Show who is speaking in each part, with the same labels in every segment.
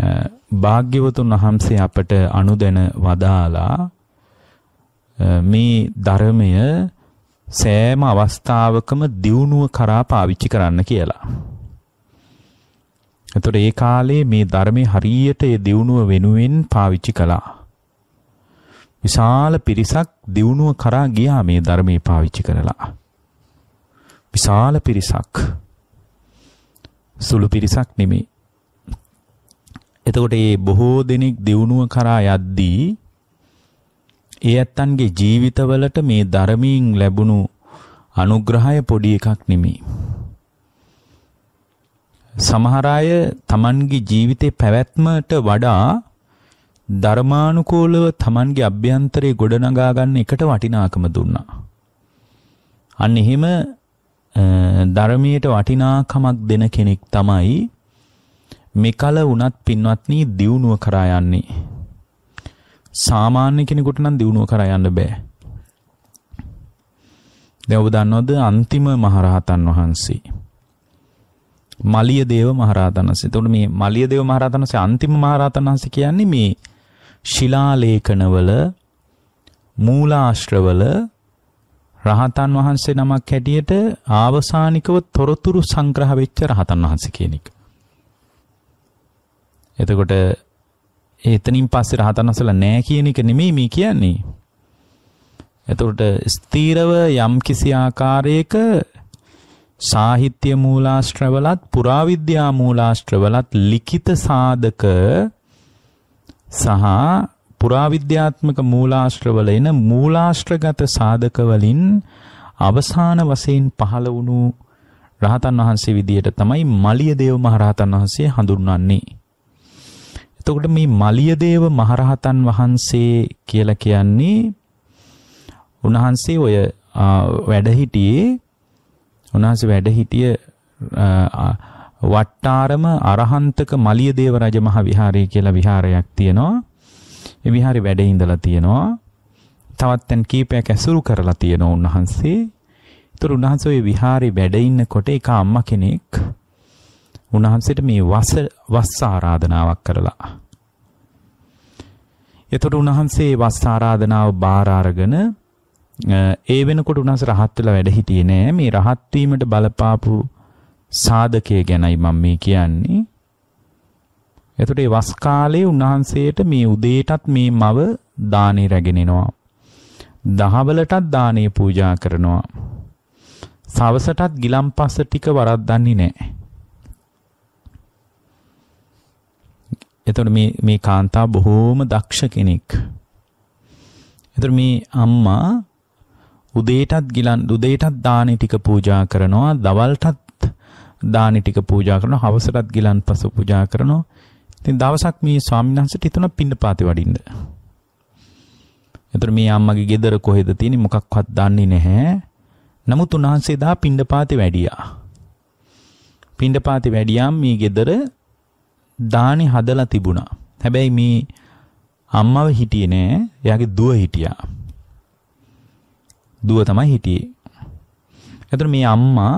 Speaker 1: භාග්‍යවතුන් වහන්සේ අපට අනුදැන වදාලා මේ ධර්මය සෑම අවස්ථාවකම දියුණුව කරා පාවිච්චි කරන්න කියලා. එතකොට ඒ කාලේ මේ ධර්මයේ හරියට ඒ දියුණුව වෙනුවෙන් පාවිච්චි කළා. විශාල පිරිසක් දියුණුව කරා ගියා මේ ධර්මයේ පාවිච්චි කරලා. විශාල පිරිසක් සුළු පිරිසක් නෙමෙයි. එතකොට මේ බොහෝ දෙනෙක් දියුණුව කරා යද්දී ඒ ඇත්තන්ගේ ජීවිතවලට මේ ධර්මයෙන් ලැබුණු අනුග්‍රහය පොඩි එකක් නෙමෙයි. සමහර අය Tamanගේ ජීවිතේ පැවැත්මට වඩා ධර්මානුකූලව Tamanගේ අභ්‍යන්තරේ ගොඩනගා ගන්න එකට වටිනාකම දුන්නා. අන්න එහෙම ධර්මයට වටිනාකමක් දෙන කෙනෙක් තමයි මෙකල වුණත් පින්වත්නි දියුණුව කරා යන්නේ. සාමාන්‍ය කෙනෙකුට නම් දියුණුව කරා යන්න බෑ. දැන් ඔබ දන්නවද අන්තිම මහරහතන් වහන්සේ මලිය දේව මහරහතන් වහන්සේ. එතකොට මේ මලිය දේව මහරහතන් වහන්සේ අන්තිම මහරහතන් වහන්සේ කියන්නේ මේ ශිලාලේඛනවල මූලාශ්‍රවල රහතන් වහන්සේ නමක් හැටියට ආවසානිකව තොරතුරු සංග්‍රහ වෙච්ච රහතන් වහන්සේ කියන එක. එතකොට එතනින් පස්සේ රහතන් වහන්සේලා නැහැ කියන එක නෙමෙයි මේ කියන්නේ. එතකොට ස්ථීරව යම් කිසි ආකාරයක සාහිත්‍ය මූලාශ්‍රවලත් පුරාවිද්‍යා මූලාශ්‍රවලත් ලිඛිත සාධක සහ පුරාවිද්‍යාත්මක මූලාශ්‍රවල එන මූලාශ්‍රගත සාධක වලින් අවසාන වශයෙන් පහළ වුණු රහතන් වහන්සේ විදියට තමයි මලිය දේව මහ රහතන් වහන්සේ හඳුන්වන්නේ. එතකොට මේ මලියදේව මහරහතන් වහන්සේ කියලා කියන්නේ උන්වහන්සේ ඔය වැඩ හිටියේ උන්වහන්සේ වැඩ හිටිය වට්ටාරම අරහන්තක මලියදේව රජ මහ විහාරය කියලා විහාරයක් තියෙනවා. ඒ විහාරේ වැඩ ඉඳලා තියෙනවා. තවත් තැන් කීපයක් ඇසුරු කරලා තියෙනවා උන්වහන්සේ. ඒතර උන්වහන්සේ ওই විහාරේ වැඩ ඉන්නකොට එක අම්මා කෙනෙක් උන්වහන්සේට මේ වස වස් ආරාධනාවක් කරලා. එතකොට උන්වහන්සේ වස් ආරාධනාව බාර අරගෙන ඒ වෙනකොට උන්වහන්සේ රහත් වෙලා වැඩ හිටියේ නෑ. මේ රහත් වීමට බලපාපු සාධකයේ ගැනයි මම මේ කියන්නේ. එතකොට ඒ වස් කාලේ උන්වහන්සේට මේ උදේටත් මේ මව දානේ රැගෙන එනවා. දහවලටත් දානේ පූජා කරනවා. සවසටත් ගිලම්පස ටික වරද්දන්නේ නැහැ. එතකොට මේ මේ කාන්තාව බොහෝම දක්ෂ කෙනෙක්. එතකොට මේ අම්මා උදේටත් ගිලන් උදේටත් දානි ටික පූජා කරනවා, දවල්ටත් දානි ටික පූජා කරනවා, හවසටත් ගිලන් පසු පූජා කරනවා. ඉතින් දවසක් මේ ස්වාමීන් වහන්සේට හිතුණා පින්නපාති වඩින්න. එතකොට මේ අම්මගේ ගෙදර කොහෙද තියෙන්නේ මොකක්වත් දන්නේ නැහැ. නමුත් උන්වහන්සේ දා පින්නපාති වැඩියා. පින්නපාති වැඩියාම මේ ගෙදර දානි හදලා තිබුණා. හැබැයි මේ අම්මව හිටියේ නෑ. එයාගේ දුව හිටියා. දුව තමයි හිටියේ. එතන මේ අම්මා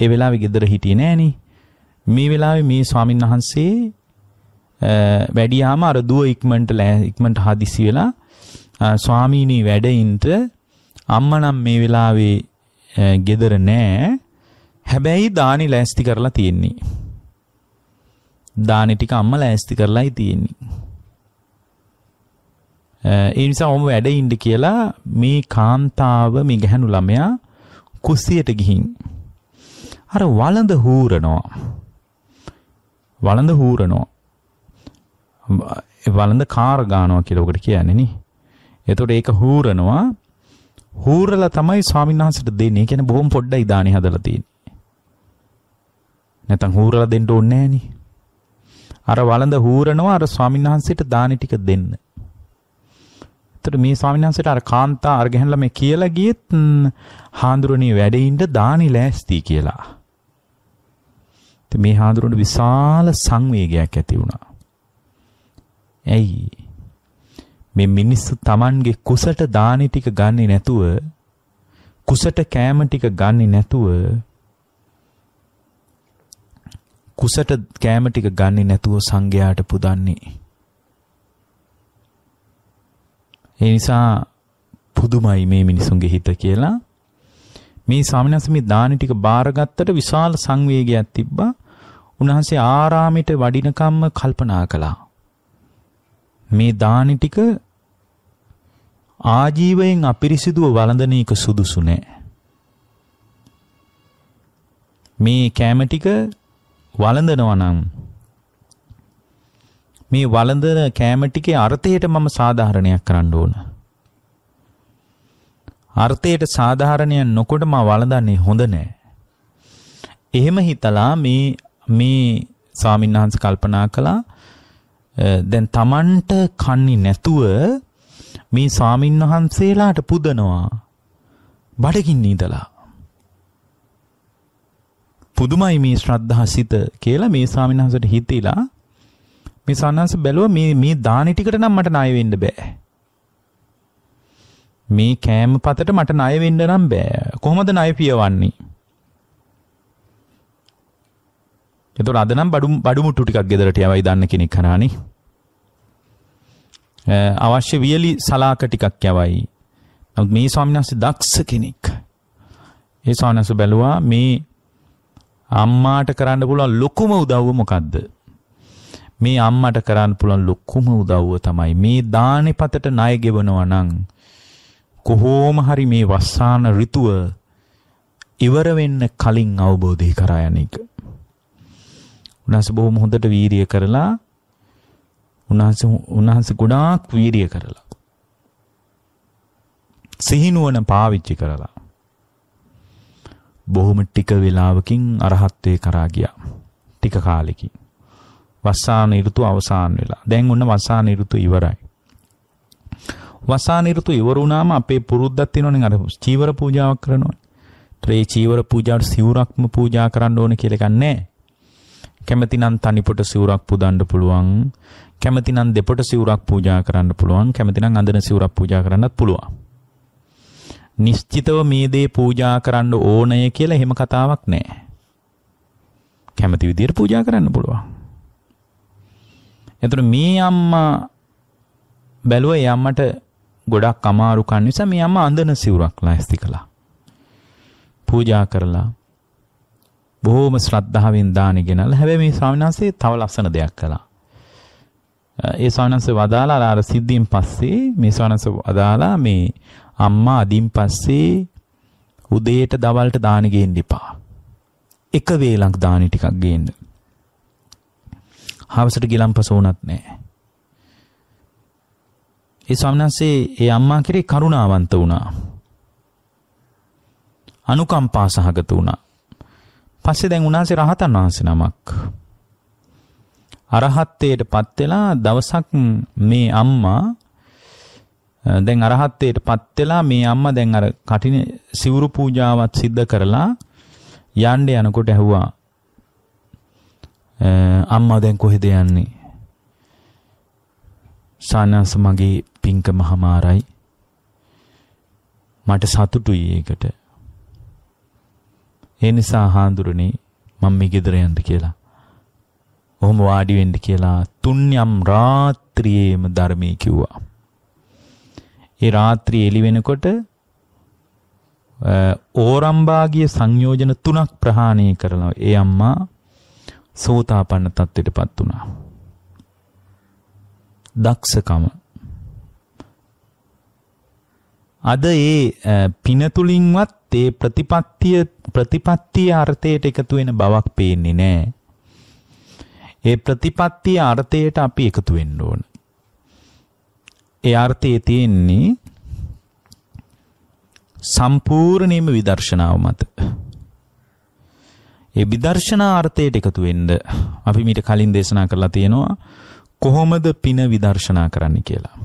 Speaker 1: ඒ වෙලාවේ ගෙදර හිටියේ නෑනේ. මේ වෙලාවේ මේ ස්වාමින් වහන්සේ වැඩියාම අර දුව ඉක්මනට ඉක්මනට හදිසි වෙලා ස්වාමීනි වැඩින්ට අම්මා නම් මේ වෙලාවේ ගෙදර නෑ. හැබැයි දානි ලෑස්ති කරලා තියෙන්නේ. දානෙ ටික අම්ම ලෑස්ති කරලායි තියෙන්නේ. ඒ නිසා ඔහොම වැඩ ඉන්න කියලා මේ කාන්තාව මේ ගැහණු ළමයා කුස්සියට ගිහින් අර වළඳ හූරනවා. වළඳ හූරනවා. වළඳ කාර ගන්නවා කියලා ඔකට කියන්නේ නේ. එතකොට ඒක හූරනවා. හූරලා තමයි ස්වාමීන් වහන්සේට දෙන්නේ. ඒ කියන්නේ බොහොම පොඩ්ඩයි දානේ හදලා තියෙන්නේ. නැත්තම් හූරලා දෙන්න ඕනේ නෑනේ. අර වළඳ හූරනවා අර ස්වාමීන් වහන්සේට දානි ටික දෙන්න. එතකොට මේ ස්වාමීන් වහන්සේට අර කාන්තා අරගෙන ළමේ කියලා ගියත් හාඳුරුණේ වැඩින්න දානි ලෑස්ති කියලා. ඉතින් මේ හාඳුරුණට විශාල සංවේගයක් ඇති වුණා. ඇයි? මේ මිනිස්සු Tamanගේ කුසට දානි ටික ගන්නේ නැතුව කුසට කෑම ටික ගන්නේ නැතුව කුසට කෑම ටික ගන්නේ නැතුව සංඝයාට පුදන්නේ. ඒ නිසා පුදුමයි මේ මිනිසුන්ගේ හිත කියලා. මේ ස්වාමිනාස මේ දානි ටික බාරගත්තට විශාල සංවේගයක් තිබ්බා. උන්වහන්සේ ආරාමයට වඩිනකම්ම කල්පනා කළා. මේ දානි ටික ආජීවයෙන් අපිරිසිදුව වළඳන එක සුදුසු නෑ. මේ කැම ටික වළඳනවා නම් මේ වළඳන කෑම ටිකේ අර්ථයට මම සාධාරණයක් කරන්න ඕන. අර්ථයට සාධාරණයක් නොකොට මා වළඳන්නේ හොඳ නෑ. එහෙම හිතලා මේ මේ ස්වාමීන් වහන්සේ කල්පනා කළා දැන් Tamanට කන්නේ නැතුව මේ ස්වාමින් වහන්සේලාට පුදනවා බඩගින්න ඉඳලා පුදුමයි මේ ශ්‍රද්ධාසිත කියලා මේ ස්වාමීන් වහන්සේට හිතිලා මේ සන්නහස බැලුවා මේ මේ දානි ටිකට නම් මට ණය වෙන්න බෑ. මේ කෑම පතට මට ණය වෙන්න නම් බෑ. කොහොමද ණය පියවන්නේ? එතකොට අද නම් බඩු බඩු මුට්ටු ටිකක් ගෙදරට යවයි දාන්න කෙනෙක් කරානේ. අවශ්‍ය වියලි සලාක ටිකක් යවයි. නමුත් මේ ස්වාමීන් වහන්සේ දක්ෂ කෙනෙක්. ඒ ස්වාමීන් වහන්සේ බැලුවා මේ අම්මාට කරන්න පුළුවන් ලොකුම උදව්ව මොකක්ද? මේ අම්මට කරන්න පුළුවන් ලොකුම උදව්ව තමයි මේ දානෙපතට ණය ගෙවනවා නම් කොහොම හරි මේ වස්සාන ඍතුව ඉවර වෙන්න කලින් අවබෝධය කරා යන එක. උනාස බොහොම හොඳට වීරිය කරලා උනාස උනාස ගොඩාක් වීරිය කරලා සිහිනුවන පාවිච්චි කරලා බොහොම ටික වේලාවකින් අරහත්ත්වේ කරා ගියා. ටික කාලෙකින්. වස්සාන ඍතු අවසන් වෙලා. දැන් ඔන්න වස්සාන ඍතු ඉවරයි. වස්සාන ඍතු ඉවර වුණාම අපේ පුරුද්දක් තියෙනවනේ අර චීවර පූජාවක් කරනවනේ. ඒ චීවර පූජාවට සිවුරක්ම පූජා කරන්න ඕනේ කියලා එකක් නැහැ. කැමතිනම් තනිපොට සිවුරක් පුදන්න පුළුවන්. කැමතිනම් දෙපොට සිවුරක් පූජා කරන්න පුළුවන්. කැමතිනම් අඳන සිවුරක් පූජා කරන්නත් පුළුවන්. නිශ්චිතව මේ දේ පූජා කරන්න ඕනය කියලා එහෙම කතාවක් නැහැ. කැමති විදියට පූජා කරන්න පුළුවන්. එතකොට මේ අම්මා බැලුව ඒ අම්මට ගොඩක් අමාරු කන් නිසා මේ අම්මා අඳන සිවුරක් ලෑස්ති කළා. පූජා කරලා බොහොම ශ්‍රද්ධාවෙන් දානි ගෙනල්ලා හැබැයි මේ ස්වාමීන් වහන්සේ තව ලස්සන දෙයක් කළා. ඒ ස්වාමීන් වහන්සේ වදාලා අර සිද්ධියෙන් පස්සේ මේ ස්වාමීන් වහන්සේ වදාලා මේ අම්මා අදින් පස්සේ උදේට දවල්ට දාන ගේන්න එපා. එක වේලක් දානි ටිකක් ගේන්න. හවසට ගිලම්පස වුණත් නෑ. ඒ ස්වාමිනාසේ ඒ අම්මා කෙරේ කරුණාවන්ත වුණා. අනුකම්පා සහගත වුණා. පස්සේ දැන් උනාසේ රහතන් වහන්සේ නමක්. අරහත්ත්වයට පත් වෙලා දවසක් මේ අම්මා දැන් අරහත්ත්වයට පත් වෙලා මේ අම්මා දැන් අර කටින සිවුරු පූජාවත් සිද්ධ කරලා යන්න යනකොට ඇහුවා අම්මා දැන් කොහෙද යන්නේ? සානස් මගේ පිංකම හමාරයි. මට සතුටුයි ඒකට. ඒ නිසා හාඳුරුනේ මම මේ ගෙදර යන්න කියලා. ඔහොම වාඩි වෙන්න කියලා තුන්යම් රාත්‍රියේම ධර්මයේ කිව්වා. ඒ රාත්‍රිය එළි වෙනකොට ඕරම්භාගිය සංයෝජන තුනක් ප්‍රහාණය කරලා ඒ අම්මා සෝතාපන්න තත්ත්වයටපත් වුණා. දක්ෂකම අද ඒ පින තුලින්වත් ඒ ප්‍රතිපත්තිය ප්‍රතිපත්තිය අර්ථයට එකතු වෙන බවක් පේන්නේ නැහැ. ඒ ප්‍රතිපත්තිය අර්ථයට අපි එකතු වෙන්න ඕන. ඒ අර්ථයේ තියෙන්නේ සම්පූර්ණයෙන්ම විදර්ශනාව මත. ඒ විදර්ශනා අර්ථයට එකතු වෙන්න අපි මීට කලින් දේශනා කරලා තියෙනවා කොහොමද පින විදර්ශනා කරන්න කියලා.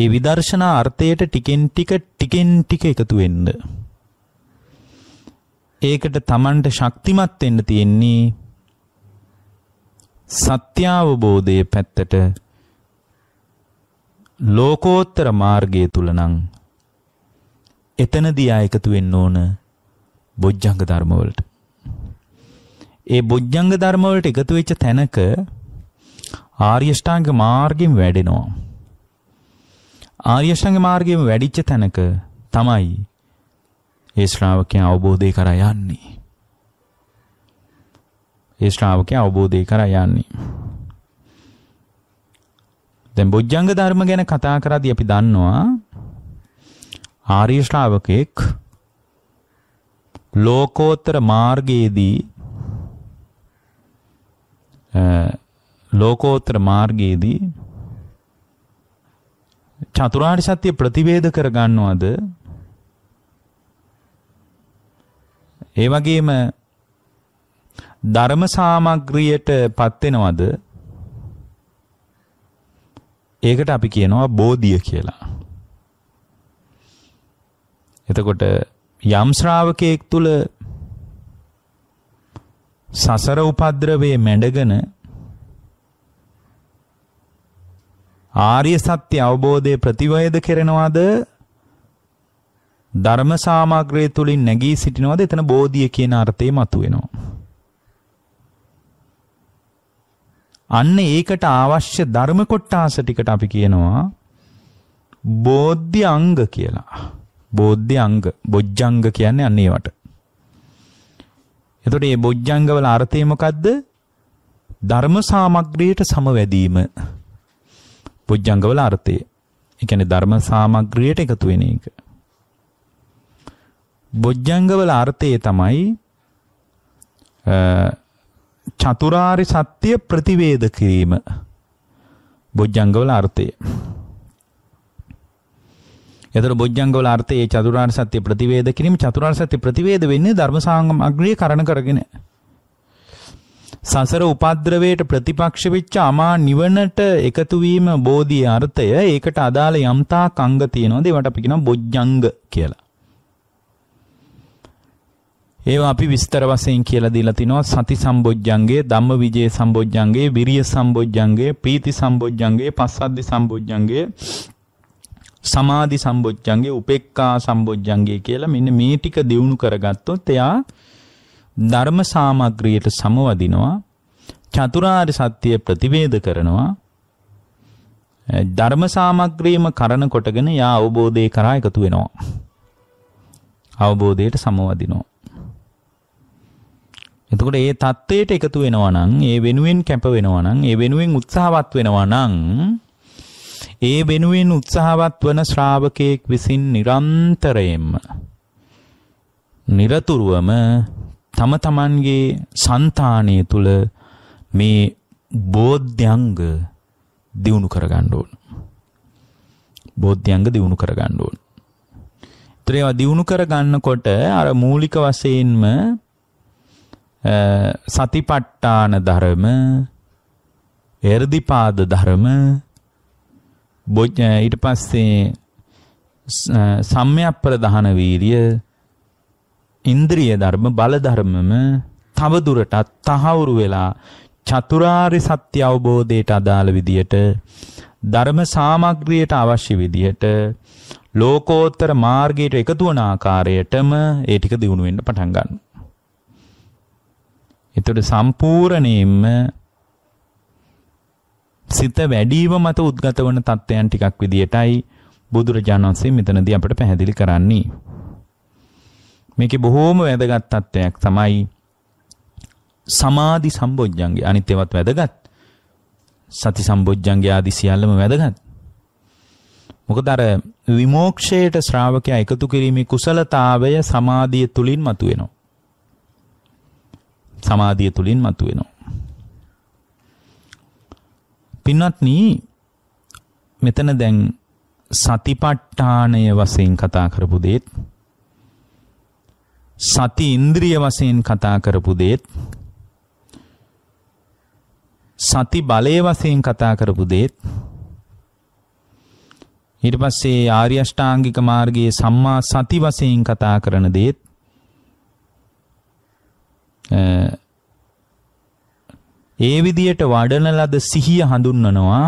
Speaker 1: ඒ විදර්ශනා අර්ථයට ටිකෙන් ටික ටිකෙන් ටික එකතු වෙන්න. ඒකට Tamanට ශක්තිමත් වෙන්න තියෙන්නේ සත්‍ය අවබෝධයේ පැත්තට ලෝකෝත්තර මාර්ගය තුල නම් එතනදී ආ එකතු වෙන්න ඕන බොජ්ජංග ධර්මවලට. ඒ බොජ්ජංග ධර්මවලට එකතු වෙච්ච තැනක ආර්ය ෂ්ටාංග මාර්ගයෙන් වැඩෙනවා. ආර්ය ෂ්ටාංග මාර්ගයෙන් වැඩිච්ච තැනක තමයි ඒ ශ්‍රාවකයා අවබෝධය කරා යන්නේ. ඒ ශ්‍රාවකයා අවබෝධය කරා යන්නේ. දැන් බොජ්ජංග ධර්ම ගැන කතා කරද්දී අපි දන්නවා ආර්ය ශ්‍රාවකෙක් ලෝකෝත්තර මාර්ගයේදී ලෝකෝත්තර මාර්ගයේදී චතුරාර්ය සත්‍ය ප්‍රතිවේධ කරගන්නවද ඒ වගේම ධර්ම සාමග්‍රියට පත් වෙනවද ඒකට අපි කියනවා බෝධිය කියලා. එතකොට යම් ශ්‍රාවකයෙක් තුල සසර උපද්‍රවේ මැඩගෙන ආර්ය සත්‍ය අවබෝධයේ ප්‍රතිවේද කරනවාද ධර්ම සාමග්‍රය තුලින් නැගී සිටිනවාද එතන බෝධිය කියන අර්ථය මතුවෙනවා. අන්න ඒකට අවශ්‍ය ධර්ම කොටාස ටිකට අපි කියනවා බෝධ්‍ය අංග කියලා. බෝධ්‍ය අංග, බොජ්ජංග කියන්නේ අන්න ඒවට. එතකොට මේ බොජ්ජංග වල අර්ථය මොකද්ද? ධර්ම සාමග්‍රියට සමවැදීම. බොජ්ජංග වල අර්ථය. ඒ කියන්නේ ධර්ම සාමග්‍රියට එකතු වෙන එක. බොජ්ජංග වල අර්ථය තමයි චතුරාරි සත්‍ය ප්‍රතිවේද කිරීම බොජ්ජංගවල අර්ථය. එතකොට බොජ්ජංගවල අර්ථය ඒ චතුරාර්ය සත්‍ය ප්‍රතිවේද කිරීම චතුරාර්ය සත්‍ය ප්‍රතිවේද වෙන්නේ ධර්මසාංගම අග්‍රේ කරණ කරගෙන. සසර උපද්ද්‍රවයට ප්‍රතිපක්ෂ වෙච්ච අමා නිවනට එකතු වීම බෝධියේ අර්ථය ඒකට අදාළ යම්තා කංග තියෙනවාද ඒවට අපි කියනවා බොජ්ජංග කියලා. ඒවා අපි විස්තර වශයෙන් කියලා දීලා තිනවා සති සම්බොජ්ජංගේ ධම්මවිජේ සම්බොජ්ජංගේ විරිය සම්බොජ්ජංගේ ප්‍රීති සම්බොජ්ජංගේ පස්සද්ධි සම්බොජ්ජංගේ සමාධි සම්බොජ්ජංගේ උපේක්ඛා සම්බොජ්ජංගේ කියලා මෙන්න මේ ටික දියුණු කරගත්තොත් එයා ධර්ම සාමග්‍රියට සමවදිනවා චතුරාර්ය සත්‍ය ප්‍රතිවේද කරනවා ධර්ම සාමග්‍රීම කරන කොටගෙන යා අවබෝධය කරා එකතු වෙනවා අවබෝධයට සමවදිනවා එතකොට ඒ தത്വයට එකතු වෙනවා නම් ඒ වෙනුවෙන් කැප වෙනවා නම් ඒ වෙනුවෙන් උත්සාහවත් වෙනවා නම් ඒ වෙනුවෙන් උත්සාහවත් වන ශ්‍රාවකයෙක් විසින් නිරන්තරයෙන්ම নিরතුරුවම තම තමන්ගේ సంతානය තුල මේ බෝධ්‍යංග දියුණු කරගන්න ඕන. බෝධ්‍යංග දියුණු කරගන්න ඕන. ඊට ඒවා දියුණු කරගන්නකොට අර මූලික වශයෙන්ම සතිපට්ඨාන ධර්ම එර්ධිපාද ධර්ම ඊට පස්සේ සම්්‍යප්ප්‍රධාන වීරිය ඉන්ද්‍රිය ධර්ම බල ධර්මම තව දුරටත් තහවුරු වෙලා චතුරාර්ය සත්‍ය අවබෝධයට අදාළ විදියට ධර්ම සාමග්‍රියට අවශ්‍ය විදියට ලෝකෝත්තර මාර්ගයට එකතු වන ආකාරයටම ඒ ටික දිනු වෙන්න පටන් ගන්නවා. එතකොට සම්පූර්ණයෙන්ම සිත වැඩිව මත උද්ගත වන තත්ත්වයන් ටිකක් විදියටයි බුදුරජාණන් වහන්සේ මෙතනදී අපට පැහැදිලි කරන්නේ. මේකේ බොහෝම වැදගත් තත්ත්වයක් තමයි සමාධි සම්බොජ්ජංගේ අනිත් ඒවත් වැදගත්. සති සම්බොජ්ජංගේ ආදි සියල්ලම වැදගත්. මොකද අර විමෝක්ෂයට ශ්‍රාවකයා එකතු කිරීමේ කුසලතාවය සමාධිය තුලින් මතුවෙනවා. සමාධිය තුළින් මතුවෙනවා. පින්වත්නි මෙතන දැන් සතිපට්ඨානය වශයෙන් කතා කරපු දෙත් සති ඉන්ද්‍රිය වශයෙන් කතා කරපු දෙත් සති බලය වශයෙන් කතා කරපු දෙත් ඊට පස්සේ ආර්ය අෂ්ටාංගික මාර්ගයේ සම්මා සති වශයෙන් කතා කරන දෙත් ඒ විදියට වඩන ලද සිහිය හඳුන්වනවා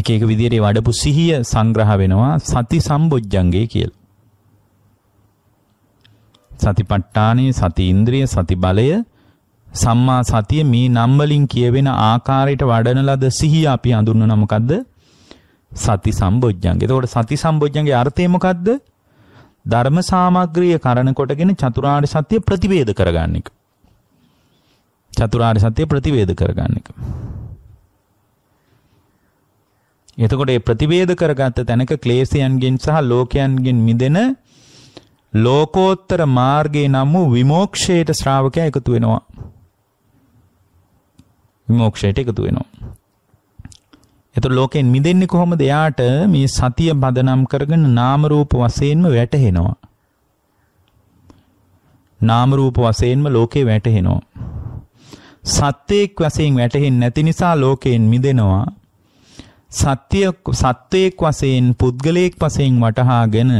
Speaker 1: එක එක විදියට ඒ වඩපු සිහිය සංග්‍රහ වෙනවා සති සම්බොජ්ජංගේ කියලා. සතිපට්ඨානයේ සති ඉන්ද්‍රිය සති බලය සම්මා සතිය මේ නම් වලින් කියවෙන ආකාරයට වඩන ලද සිහිය අපි හඳුන්වන මොකද්ද? සති සම්බොජ්ජංගය. එතකොට සති සම්බොජ්ජංගේ අර්ථය මොකද්ද? ධර්ම සාමග්‍රිය කරණ කොටගෙන චතුරාර්ය සත්‍ය ප්‍රතිවේද කරගන්න එක. චතුරාර්ය සත්‍ය ප්‍රතිවේද කරගන්න එක. එතකොට මේ ප්‍රතිවේද කරගත්ත තැනක ක්ලේශයන්ගෙන් සහ ලෝකයන්ගෙන් මිදෙන ලෝකෝත්තර මාර්ගය නම් වූ විමෝක්ෂයට ශ්‍රාවකයා එකතු වෙනවා. විමෝක්ෂයට එකතු වෙනවා. එතකොට ලෝකෙන් මිදෙන්නේ කොහොමද? එයාට මේ සතිය බදනම් කරගෙන නාම රූප වශයෙන්ම වැටහෙනවා. නාම රූප වශයෙන්ම ලෝකේ වැටහෙනවා. සත්‍යයක් වශයෙන් වැටහෙන්නේ නැති නිසා ලෝකයෙන් මිදෙනවා. සත්‍ය සත්‍යයක් වශයෙන් පුද්ගලයෙක් වශයෙන් වටහාගෙන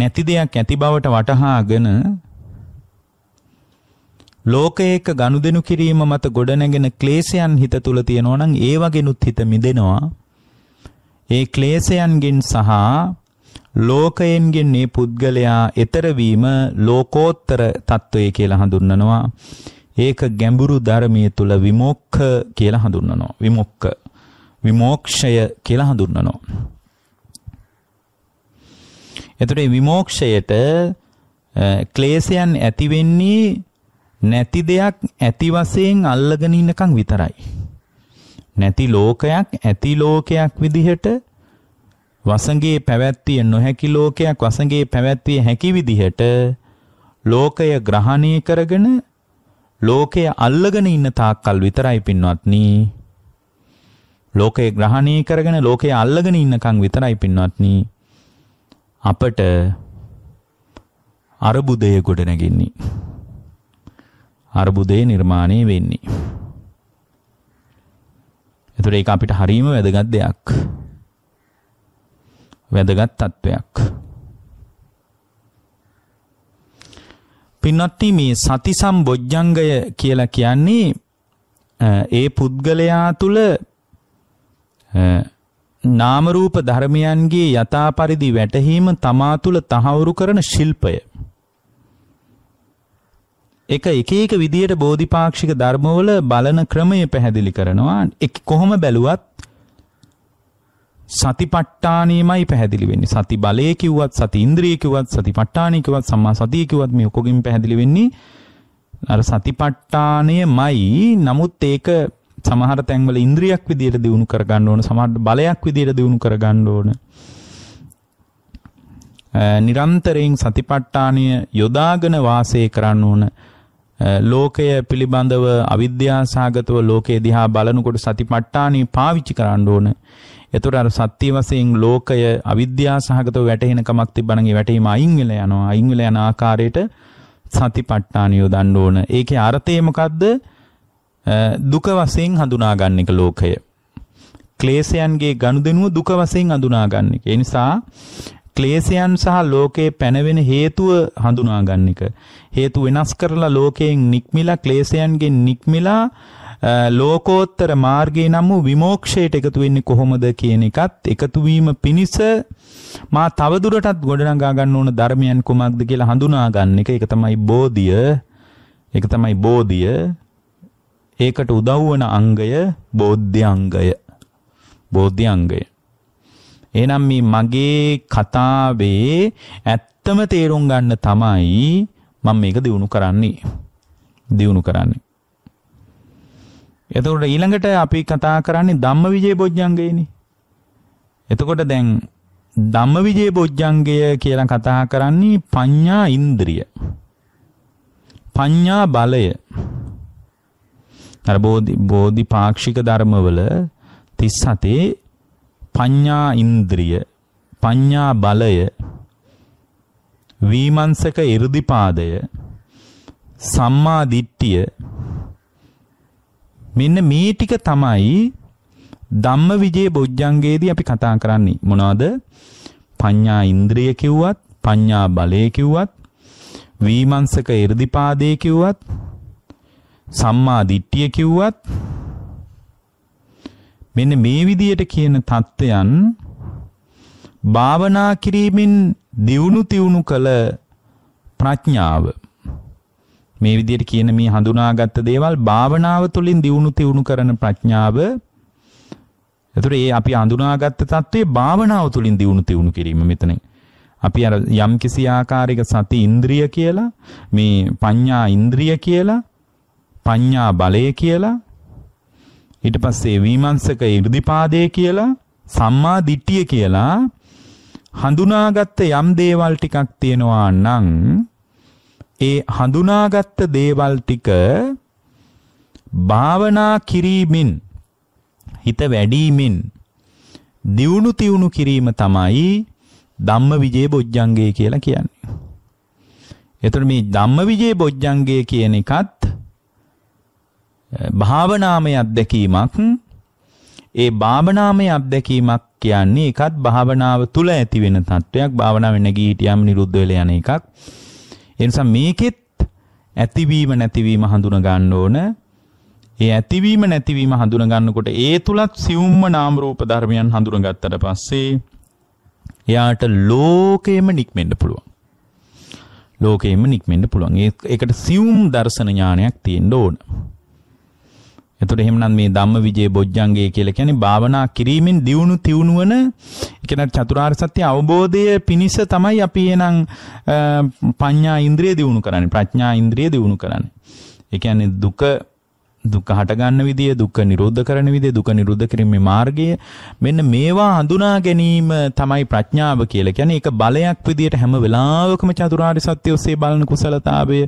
Speaker 1: නැති දෙයක් ඇති බවට වටහාගෙන ලෝකයේ එක්ක ගනුදෙනු කිරීම මත ගොඩනැගෙන ක්ලේශයන් හිත තුල තියෙනවා නම් ඒවගෙනුත් හිත මිදෙනවා. ඒ ක්ලේශයන්ගෙන් සහ ලෝකයෙන්ගෙන් මේ පුද්ගලයා ඈතර වීම ලෝකෝත්තර తত্ত্বය කියලා හඳුන්වනවා. ඒක ගැඹුරු ධර්මයේ තුල විමුක්ඛ කියලා හඳුන්වනවා. විමුක්ඛ විමෝක්ෂය කියලා හඳුන්වනවා. එතකොට මේ විමෝක්ෂයට ක්ලේශයන් ඇති වෙන්නේ නැති දෙයක් ඇති වශයෙන් අල්ලගෙන ඉන්නකම් විතරයි. නැති ලෝකයක් ඇති ලෝකයක් විදිහට වසඟේ පැවැත්තිය නොහැකි ලෝකයක් වසඟේ පැවැත්තිය හැකි විදිහට ලෝකය ග්‍රහණය කරගෙන ලෝකය අල්ලගෙන ඉන්න තාක්කල් විතරයි පින්වත්නි ලෝකය ග්‍රහණය කරගෙන ලෝකය අල්ලගෙන ඉන්නකම් විතරයි පින්වත්නි අපට අරබුදය ගොඩනගින්නේ අර්බුදය නිර්මාණය වෙන්නේ. එතකොට ඒක අපිට හරීම වැදගත් දෙයක්. වැදගත් තත්වයක්. පින්වත්නි මේ සති සම්බොජ්ජංගය කියලා කියන්නේ ඒ පුද්ගලයා තුල නාම රූප ධර්මයන්ගේ යථා පරිදි වැටහීම තමා තුල තහවුරු කරන ශිල්පය. එක එක එක විදියට බෝධිපාක්ෂික ධර්මවල බලන ක්‍රමය පැහැදිලි කරනවා එක කොහොම බැලුවත් සතිපට්ඨානීමයි පැහැදිලි වෙන්නේ සති බලය කිව්වත් සති ඉන්ද්‍රිය කිව්වත් සතිපට්ඨානී කිව්වත් සම්මා සතිය කිව්වත් මේ ඔකගෙන් පැහැදිලි වෙන්නේ අර සතිපට්ඨානයමයි නමුත් ඒක සමහර තැන්වල ඉන්ද්‍රියක් විදියට දිනු කරගන්න ඕන සමහර බලයක් විදියට දිනු කරගන්න ඕන නිරන්තරයෙන් සතිපට්ඨානය යොදාගෙන වාසය කරන්න ඕන ලෝකය පිළිබඳව අවිද්‍යාසහගතව ලෝකයේ දිහා බලනකොට සතිපට්ඨානෙ පාවිච්චි කරන්න ඕන. එතකොට අර සත්‍ය වශයෙන් ලෝකය අවිද්‍යාසහගතව වැටහෙන කමක් තිබ්බනගේ වැටීම අයින් වෙලා යනවා. අයින් වෙලා යන ආකාරයට සතිපට්ඨානිය යොදන්න ඕන. ඒකේ අර්ථය මොකද්ද? දුක වශයෙන් හඳුනා ගන්න එක ලෝකය. ක්ලේශයන්ගේ ගනුදෙනුව දුක වශයෙන් හඳුනා ගන්න එක. ඒ නිසා ක්ලේශයන් සහ ලෝකේ පැනවෙන හේතුව හඳුනා ගන්න එක. හේතු වෙනස් කරලා ලෝකයෙන් නික්මිලා ක්ලේශයන්ගෙන් නික්මිලා ලෝකෝත්තර මාර්ගයේ නම් වූ විමෝක්ෂයට එකතු වෙන්නේ කොහොමද කියන එකත් එකතු වීම පිණිස මා තවදුරටත් ගොඩනගා ගන්න ඕන ධර්මයන් කුමක්ද කියලා හඳුනා ගන්න එක. ඒක තමයි බෝධිය. ඒක තමයි බෝධිය. ඒකට උදව් වන අංගය බෝධ්‍යංගය. බෝධ්‍යංගය. එහෙනම් මේ මගේ කතාවේ ඇත්තම තේරුම් ගන්න තමයි මම මේක දිනු කරන්නේ. දිනු කරන්නේ. එතකොට ඊළඟට අපි කතා කරන්නේ ධම්මවිජේ බොජ්ජංගයනේ. එතකොට දැන් ධම්මවිජේ බොජ්ජංගය කියලා කතා කරන්නේ පඤ්ඤා ඉන්ද්‍රිය. පඤ්ඤා බලය. අර බෝධි බෝධි පාක්ෂික ධර්මවල 37 පඤ්ඤා ඉන්ද්‍රිය පඤ්ඤා බලය වීමංසක 이르දිපාදය සම්මා දිට්ඨිය මෙන්න මේ ටික තමයි ධම්මවිජේ බොජ්ජංගයේදී අපි කතා කරන්නේ මොනවද පඤ්ඤා ඉන්ද්‍රිය කිව්වත් පඤ්ඤා බලය කිව්වත් වීමංසක 이르දිපාදය කිව්වත් සම්මා දිට්ඨිය කිව්වත් මෙන්න මේ විදියට කියන தත්වයන් භාවනා කිරීමෙන් දියුණු තියුණු කළ ප්‍රඥාව මේ විදියට කියන මේ හඳුනාගත්ත දේවල් භාවනාව තුළින් දියුණු තියුණු කරන ප්‍රඥාව එතකොට ඒ අපි හඳුනාගත්ත தત્ත්වයේ භාවනාව තුළින් දියුණු තියුණු කිරීම මෙතනින් අපි අර යම් කිසි ආකාරයක සති ඉන්ද්‍රිය කියලා මේ පඤ්ඤා ඉන්ද්‍රිය කියලා පඤ්ඤා බලය කියලා ඊට පස්සේ විමර්ශක 이르දිපාදේ කියලා සම්මා දිට්ඨිය කියලා හඳුනාගත්ත යම් දේවල් ටිකක් තියෙනවා නම් ඒ හඳුනාගත්ත දේවල් ටික භාවනා කිරීමෙන් හිත වැඩිමින් දියුණු තියුණු කිරීම තමයි ධම්මවිජේ බොජ්ජංගය කියලා කියන්නේ. එතකොට මේ ධම්මවිජේ බොජ්ජංගය කියන එකත් භාවනාමය අත්දැකීමක් ඒ භාවනාමය අත්දැකීමක් කියන්නේ එකත් භාවනාව තුල ඇති වෙන තත්වයක් භාවනාවෙන් නැගී හිටියම නිරුද්ධ වෙලා යන එකක් ඒ නිසා මේකෙත් ඇතිවීම නැතිවීම හඳුන ගන්න ඕන ඒ ඇතිවීම නැතිවීම හඳුන ගන්නකොට ඒ තුලත් සියුම්ම නාම රූප ධර්මයන් හඳුනගත්තට පස්සේ එයාට ලෝකෙම නික්මෙන්න පුළුවන් ලෝකෙම නික්මෙන්න පුළුවන් ඒකට සියුම් දර්ශන ඥානයක් තියෙන්න ඕන එතකොට එහෙමනම් මේ ධම්මවිජේ බොජ්ජංගය කියලා කියන්නේ භාවනා කිරීමෙන් දියුණු තියුණු වන කියන්නේ චතුරාර්ය සත්‍ය අවබෝධය පිණිස තමයි අපි එනම් පඤ්ඤා ඉන්ද්‍රිය දියුණු කරන්නේ ප්‍රඥා ඉන්ද්‍රිය දියුණු කරන්නේ. ඒ කියන්නේ දුක දුක හටගන්න විදිය දුක නිරෝධ කරන විදිය දුක නිරුද්ධ කිරීමේ මාර්ගය මෙන්න මේවා හඳුනා ගැනීම තමයි ප්‍රඥාව කියලා කියන්නේ ඒක බලයක් විදියට හැම වෙලාවකම චතුරාර්ය සත්‍ය ඔස්සේ බලන කුසලතාවය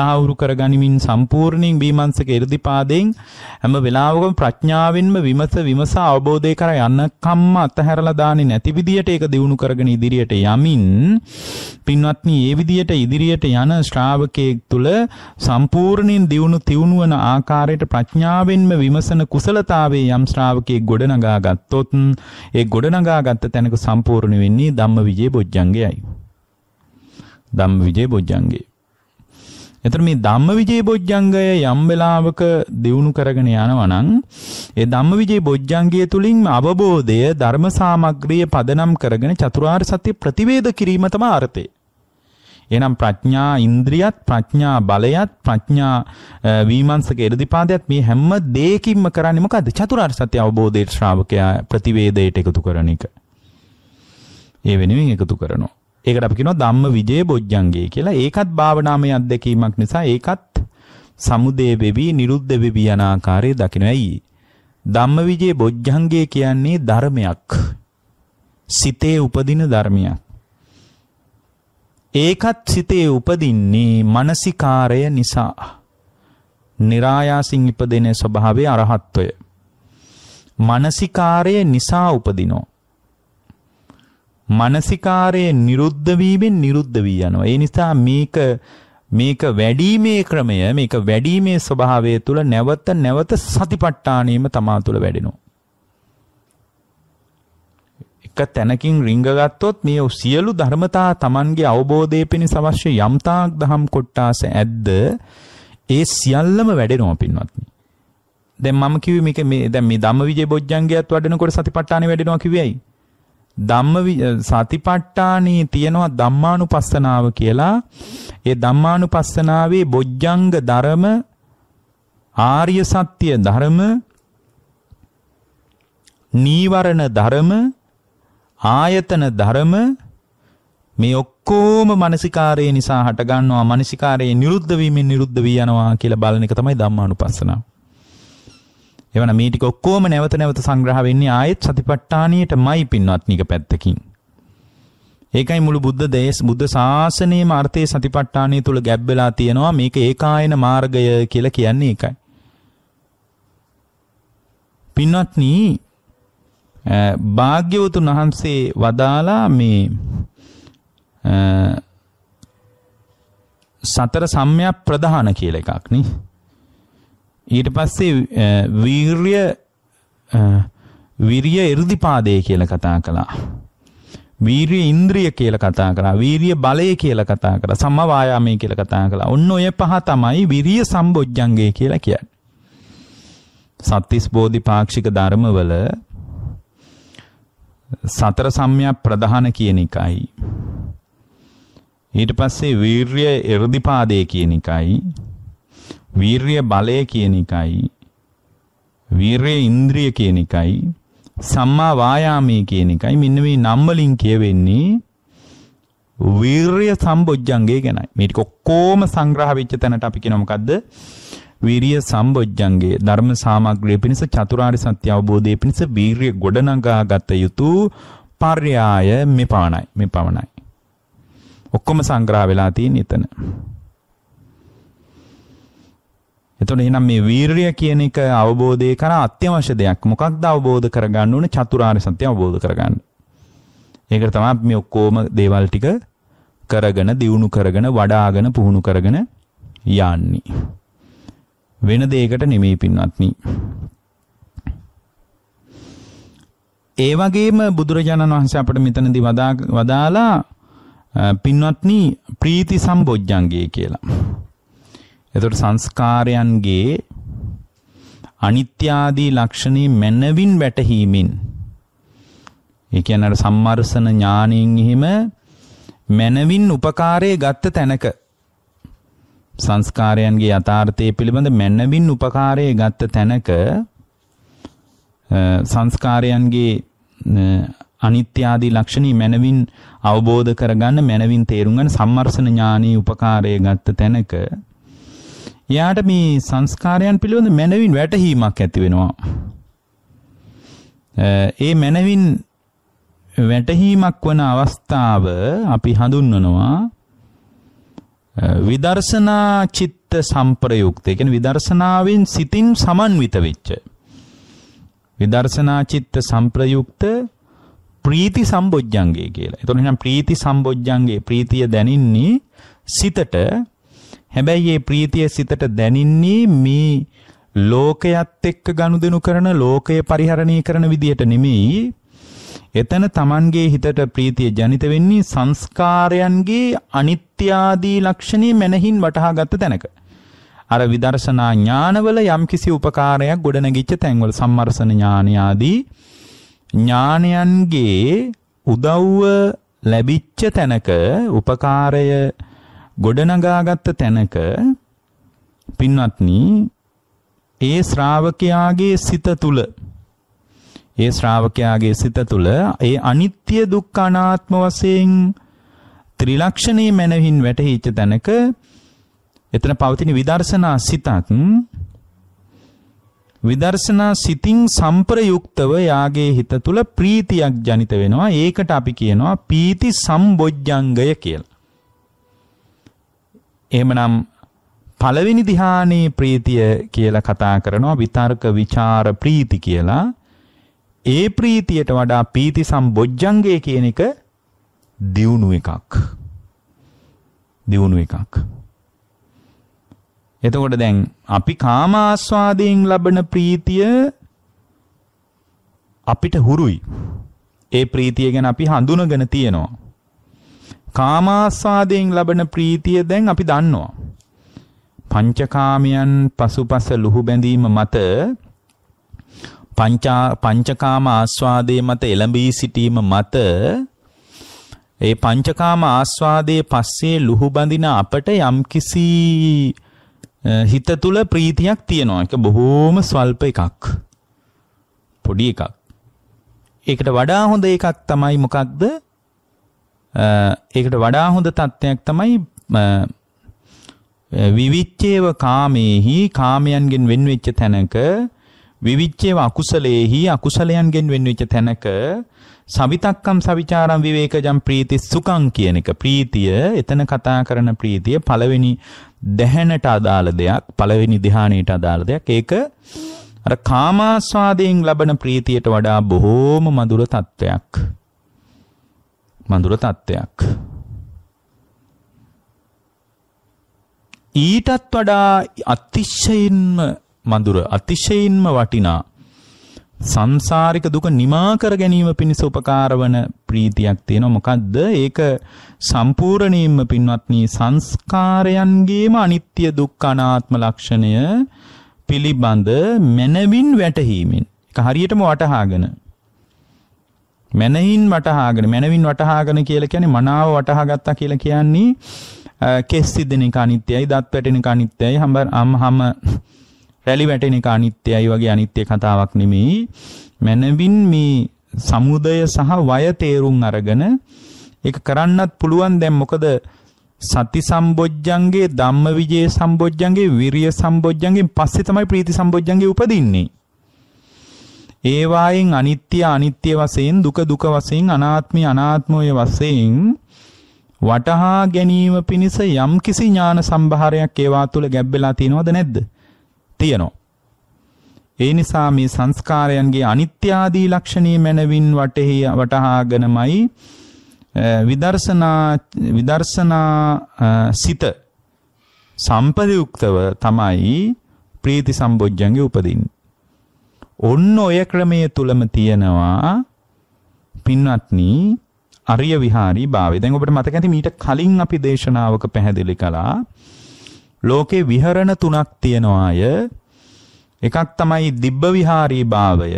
Speaker 1: තාවුරු කරගනිමින් සම්පූර්ණයෙන් බීමන්සක irdipaදයෙන් හැම වෙලාවකම ප්‍රඥාවෙන්ම විමස විමස අවබෝධය කර යන්නකම්ම අතහැරලා දාන්නේ නැති විදියට ඒක දිනු කරගෙන ඉදිරියට යමින් පින්වත්නි ඒ විදියට ඉදිරියට යන ශ්‍රාවකයෙක් තුළ සම්පූර්ණයෙන් දියුණු තියුණුවන ආකාරයට ප්‍රඥාවෙන්ම විමසන කුසලතාවයේ යම් ශ්‍රාවකයෙක් ගොඩනගා ගත්තොත් ඒ ගොඩනගා ගත්ත තැනක සම්පූර්ණ වෙන්නේ ධම්මවිජේ බොජ්ජංගයයි. ධම්මවිජේ බොජ්ජංගේ. එතන මේ ධම්මවිජේ බොජ්ජංගය යම් වෙලාවක දියුණු කරගෙන යනවා නම් ඒ ධම්මවිජේ බොජ්ජංගය තුලින් අවබෝධය ධර්ම සාමග්‍රිය පදනම් කරගෙන චතුරාර්ය සත්‍ය ප්‍රතිවේධ කිරීම තමයි අර්ථය. එහෙනම් ප්‍රඥා ඉන්ද්‍රියත් ප්‍රඥා බලයත් ප්‍රඥා විමර්ශක irdipaadayat මේ හැම දෙයකින්ම කරන්නේ මොකද්ද? චතුරාර්ය සත්‍ය අවබෝධයේ ශ්‍රාවකයා ප්‍රතිවේදයට එකතු කරන එක. ඒ වෙනුවෙන් එකතු කරනවා. ඒකට අපි කියනවා ධම්ම විජේ බොජ්ජංගේ කියලා. ඒකත් භාවනාමය අත්දැකීමක් නිසා ඒකත් සමුදේ වෙවි, නිරුද්ධ වෙවි යන ආකාරයේ දකිනවා. ඇයි? ධම්ම විජේ බොජ්ජංගේ කියන්නේ ධර්මයක්. සිතේ උපදින ධර්මයක්. ඒකත් සිතේ උපදින්නේ මානසිකාරය නිසා. નિરાයාසින් ඉපදෙන ස්වභාවය අරහත්වය. මානසිකාරය නිසා උපදිනෝ. මානසිකාරයේ නිරුද්ධ වීමෙන් නිරුද්ධ වී යනවා. ඒ නිසා මේක මේක වැඩිීමේ ක්‍රමය මේක වැඩිීමේ ස්වභාවය තුළ නැවත නැවත සතිපට්ඨානීම තමා තුළ වැඩෙනවා. එක තැනකින් රිංගගත්තොත් මේ සියලු ධර්මතා Tamanගේ අවබෝධය පිණිස අවශ්‍ය යම්තාක් දහම් කොට්ටාස ඇද්ද ඒ සියල්ලම වැඩෙනවා පින්වත්නි. දැන් මම කිව්වේ මේක මේ දැන් මේ ධම්මවිජේ බොජ්ජංගයත් වඩනකොට සතිපට්ඨානෙ වැඩෙනවා කිව්වේයි. ධම්ම සතිපට්ඨානයේ තියෙනවා ධම්මානුපස්සනාව කියලා. ඒ ධම්මානුපස්සනාවේ බොජ්ජංග ධර්ම ආර්ය සත්‍ය ධර්ම නීවරණ ධර්ම ආයතන ධර්ම මේ ඔක්කෝම මනසිකාරයේ නිසා හටගන්නවා මනසිකාරයේ නිරුද්ධ වීමෙන් නිරුද්ධ වී යනවා කියලා බලන එක තමයි ධම්මානුපස්සනාව. එවන මේ ටික ඔක්කොම නැවත නැවත සංග්‍රහ වෙන්නේ ආයෙත් සතිපට්ඨානියටමයි පින්වත්නික පැත්තකින්. ඒකයි මුළු බුද්ධ දේශ බුද්ධ ශාසනයේම අර්ථයේ සතිපට්ඨානිය තුල ගැබ් වෙලා තියෙනවා මේක ඒකායන මාර්ගය කියලා කියන්නේ ඒකයි. පින්වත්නි භාග්‍යවතුන් වහන්සේ වදාලා මේ සතර සම්‍යක් ප්‍රධාන කියලා එකක් නේ. ඊට පස්සේ වීර්ය විරිය irdipaade කියලා කතා කළා. වීරිය ඉන්ද්‍රිය කියලා කතා කරා. වීරිය බලය කියලා කතා කරා. සම වායාමයේ කියලා කතා කළා. ඔන්න ඔය පහ තමයි විරිය සම්බොජ්ජංගය කියලා කියන්නේ. සත්‍තිස් බෝධිපාක්ෂික ධර්මවල සතර සම්‍යක් ප්‍රධාන කියන එකයි. ඊට පස්සේ වීර්ය එර්ධිපාදේ කියන එකයි. වීර්ය බලය කියන එකයි. වීර්ය ඉන්ද්‍රිය කියන එකයි. සම්මා වායාමයේ කියන එකයි මෙන්න මේ නම් වලින් කියවෙන්නේ වීර්ය සම්බොජ්ජංගේ ගැනයි. මේ ටික ඔක්කොම සංග්‍රහ වෙච්ච තැනට අපි කියනවා මොකද්ද? වීරිය සම්බොජ්ජංගේ ධර්ම සාමග්‍රිය පිණිස චතුරාර්ය සත්‍ය අවබෝධය පිණිස වීරිය ගොඩනගා ගත යුතු පර්යාය මේ පවණයි මේ පවණයි ඔක්කොම සංග්‍රහ වෙලා තියෙන එතන එතකොට එහෙනම් මේ වීරිය කියන එක අවබෝධය කරන අත්‍යවශ්‍ය දෙයක්. මොකක්ද අවබෝධ කරගන්න ඕනේ? චතුරාර්ය සත්‍ය අවබෝධ කරගන්න. ඒකට තමයි මේ ඔක්කොම දේවල් ටික කරගෙන, දියුණු කරගෙන, වඩාගෙන, පුහුණු කරගෙන යන්නේ. වෙන දෙයකට නෙමෙයි පින්වත්නි. ඒ වගේම බුදුරජාණන් වහන්සේ අපට මෙතනදී වදාලා පින්වත්නි ප්‍රීති සම්බොජ්ජංගේ කියලා. එතකොට සංස්කාරයන්ගේ අනිත්‍ය ආදී ලක්ෂණේ මනවින් වැටහීමෙන් ඒ කියන්නේ අර සම්මර්සන ඥාණයෙන් එහෙම මනවින් උපකාරයේ ගත්ත තැනක සංස්කාරයන්ගේ යථාර්ථය පිළිබඳ මැනවින් උපකාරයේ ගත්ත තැනක සංස්කාරයන්ගේ අනිත්‍ය ආදී ලක්ෂණී මනවින් අවබෝධ කරගන්න මනවින් තේරුම් ගන්න සම්මර්ෂණ ඥානී උපකාරය ගත්ත තැනක එයාට මේ සංස්කාරයන් පිළිබඳ මනවින් වැටහීමක් ඇති වෙනවා. ඒ මනවින් වැටහීමක් වන අවස්ථාව අපි හඳුන්වනවා විදර්ශනා චිත්ත සම්ප්‍රයුක්ත. ඒ කියන්නේ විදර්ශනාවෙන් සිතින් සමන්විත වෙච්ච. විදර්ශනා චිත්ත සම්ප්‍රයුක්ත ප්‍රීති සම්බොජ්ජංගේ කියලා. එතකොට එහෙනම් ප්‍රීති සම්බොජ්ජංගේ ප්‍රීතිය දැනින්නේ සිතට. හැබැයි මේ ප්‍රීතිය සිතට දැනින්නේ මේ ලෝකයත් එක්ක ගනුදෙනු කරන ලෝකය පරිහරණය කරන විදියට නෙමෙයි එතන Tamanගේ හිතට ප්‍රීතිය ජනිත වෙන්නේ සංස්කාරයන්ගේ අනිත්‍යාදී ලක්ෂණේ මනහින් වටහාගත් තැනක. අර විදර්ශනා ඥානවල යම්කිසි උපකාරයක් ගොඩනගිච්ච තැන්වල සම්මර්සන ඥාන ආදී ඥානයන්ගේ උදව්ව ලැබිච්ච තැනක උපකාරය ගොඩනගාගත්ත තැනක පින්වත්නි ඒ ශ්‍රාවකයාගේ සිත තුල ඒ ශ්‍රාවකයාගේ සිත තුළ ඒ අනිත්‍ය දුක්ඛ අනාත්ම වශයෙන් ත්‍රිලක්ෂණී මනවින් වැටහිච්ච තැනක එතන පවතින විදර්ශනා සිතක් විදර්ශනා සිතින් සම්ප්‍රයුක්තව යාගේ හිත තුළ ප්‍රීතියක් ජනිත වෙනවා ඒකට අපි කියනවා පීති සම්බොජ්ජංගය කියලා. එහෙමනම් පළවෙනි ධ්‍යානයේ ප්‍රීතිය කියලා කතා කරනවා විතර්ක ਵਿਚාර ප්‍රීති කියලා. ඒ ප්‍රීතියට වඩා පීති සම්බොජ්ජංගය කියන එක දියුණු එකක්. දියුණු එකක්. එතකොට දැන් අපි කාම ආස්වාදයෙන් ලබන ප්‍රීතිය අපිට හුරුයි. ඒ ප්‍රීතිය ගැන අපි හඳුනගෙන තියෙනවා. කාමාස්වාදයෙන් ලබන ප්‍රීතිය දැන් අපි දන්නවා. පංචකාමයන් පසුපස ලුහු බැඳීම මත පංචා පංචකාම ආස්වාදයේ මත එළඹී සිටීම මත ඒ පංචකාම ආස්වාදයේ පස්සේ ලුහු බඳින අපට යම්කිසි හිත තුල ප්‍රීතියක් තියෙනවා. ඒක බොහෝම ස්වල්ප එකක්. පොඩි එකක්. ඒකට වඩා හොඳ එකක් තමයි මොකක්ද? ඒකට වඩා හොඳ තත්ත්වයක් තමයි විවිච්චේව කාමේහි කාමයන්ගෙන් වෙන්වෙච්ච තැනක විවිච්චේව අකුසලේහි අකුසලයන්ගෙන් වෙන්වෙච්ච තැනක සවිතක්කම් සවිචාරම් විවේකජම් ප්‍රීති සුඛං කියන එක ප්‍රීතිය එතන කතා කරන ප්‍රීතිය පළවෙනි දැහැනට අදාළ දෙයක් පළවෙනි ධානයට අදාළ දෙයක් ඒක අර කාමාස්වාදයෙන් ලබන ප්‍රීතියට වඩා බොහෝම මధుර තත්වයක් මధుර තත්වයක් ඊටත් වඩා අතිශයින්ම මధుර අතිශයින්ම වටිනා සංසාරික දුක නිමා කර ගැනීම පිණිස උපකාරවන ප්‍රීතියක් තියෙනවා මොකද්ද ඒක සම්පූර්ණයෙන්ම පින්වත්නි සංස්කාරයන්ගේම අනිත්‍ය දුක්ඛ අනාත්ම ලක්ෂණය පිළිබඳ මනවින් වැටහීමෙන් ඒක හරියටම වටහාගෙන මනහින් වටහාගෙන මනවින් වටහාගෙන කියලා කියන්නේ මනාව වටහාගත්තා කියලා කියන්නේ කෙස් සිදෙන එක අනිත්‍යයි දත් වැටෙන එක අනිත්‍යයි හැම හැම රැලි වැටෙන එක අනිත්‍යයි වගේ අනිත්‍ය කතාවක් නෙමෙයි. මනවින් මේ සමුදය සහ වය තේරුම් අරගෙන ඒක කරන්නත් පුළුවන් දැන් මොකද සති සම්බොජ්ජන්ගේ ධම්මවිජේ සම්බොජ්ජන්ගේ විරිය සම්බොජ්ජන්ගෙන් පස්සේ තමයි ප්‍රීති සම්බොජ්ජන්ගේ උපදින්නේ. ඒ වායෙන් අනිත්‍ය අනිත්‍ය වශයෙන් දුක දුක වශයෙන් අනාත්මය අනාත්මය වශයෙන් වටහා ගැනීම පිණිස යම්කිසි ඥාන සම්භාරයක් ඒවා තුල ගැබ්බෙලා තියෙනවද නැද්ද? තියෙනවා. ඒ නිසා මේ සංස්කාරයන්ගේ අනිත්‍ය ආදී ලක්ෂණේ මනවින් වටෙහි වටහාගෙනමයි විදර්ශනා විදර්ශනා සිත සම්පරියුක්තව තමයි ප්‍රීති සම්බොජ්ජන්ගේ උපදින්නේ. ඔන්න ඔය ක්‍රමයේ තුලම තියෙනවා පින්වත්නි අරිය විහාරී භාවය. දැන් ඔබට මතක ඇති මීට කලින් අපි දේශනාවක පැහැදිලි කළා ලෝකේ විහරණ තුනක් තියෙනවාය. එකක් තමයි දිබ්බ විහාරී භාවය.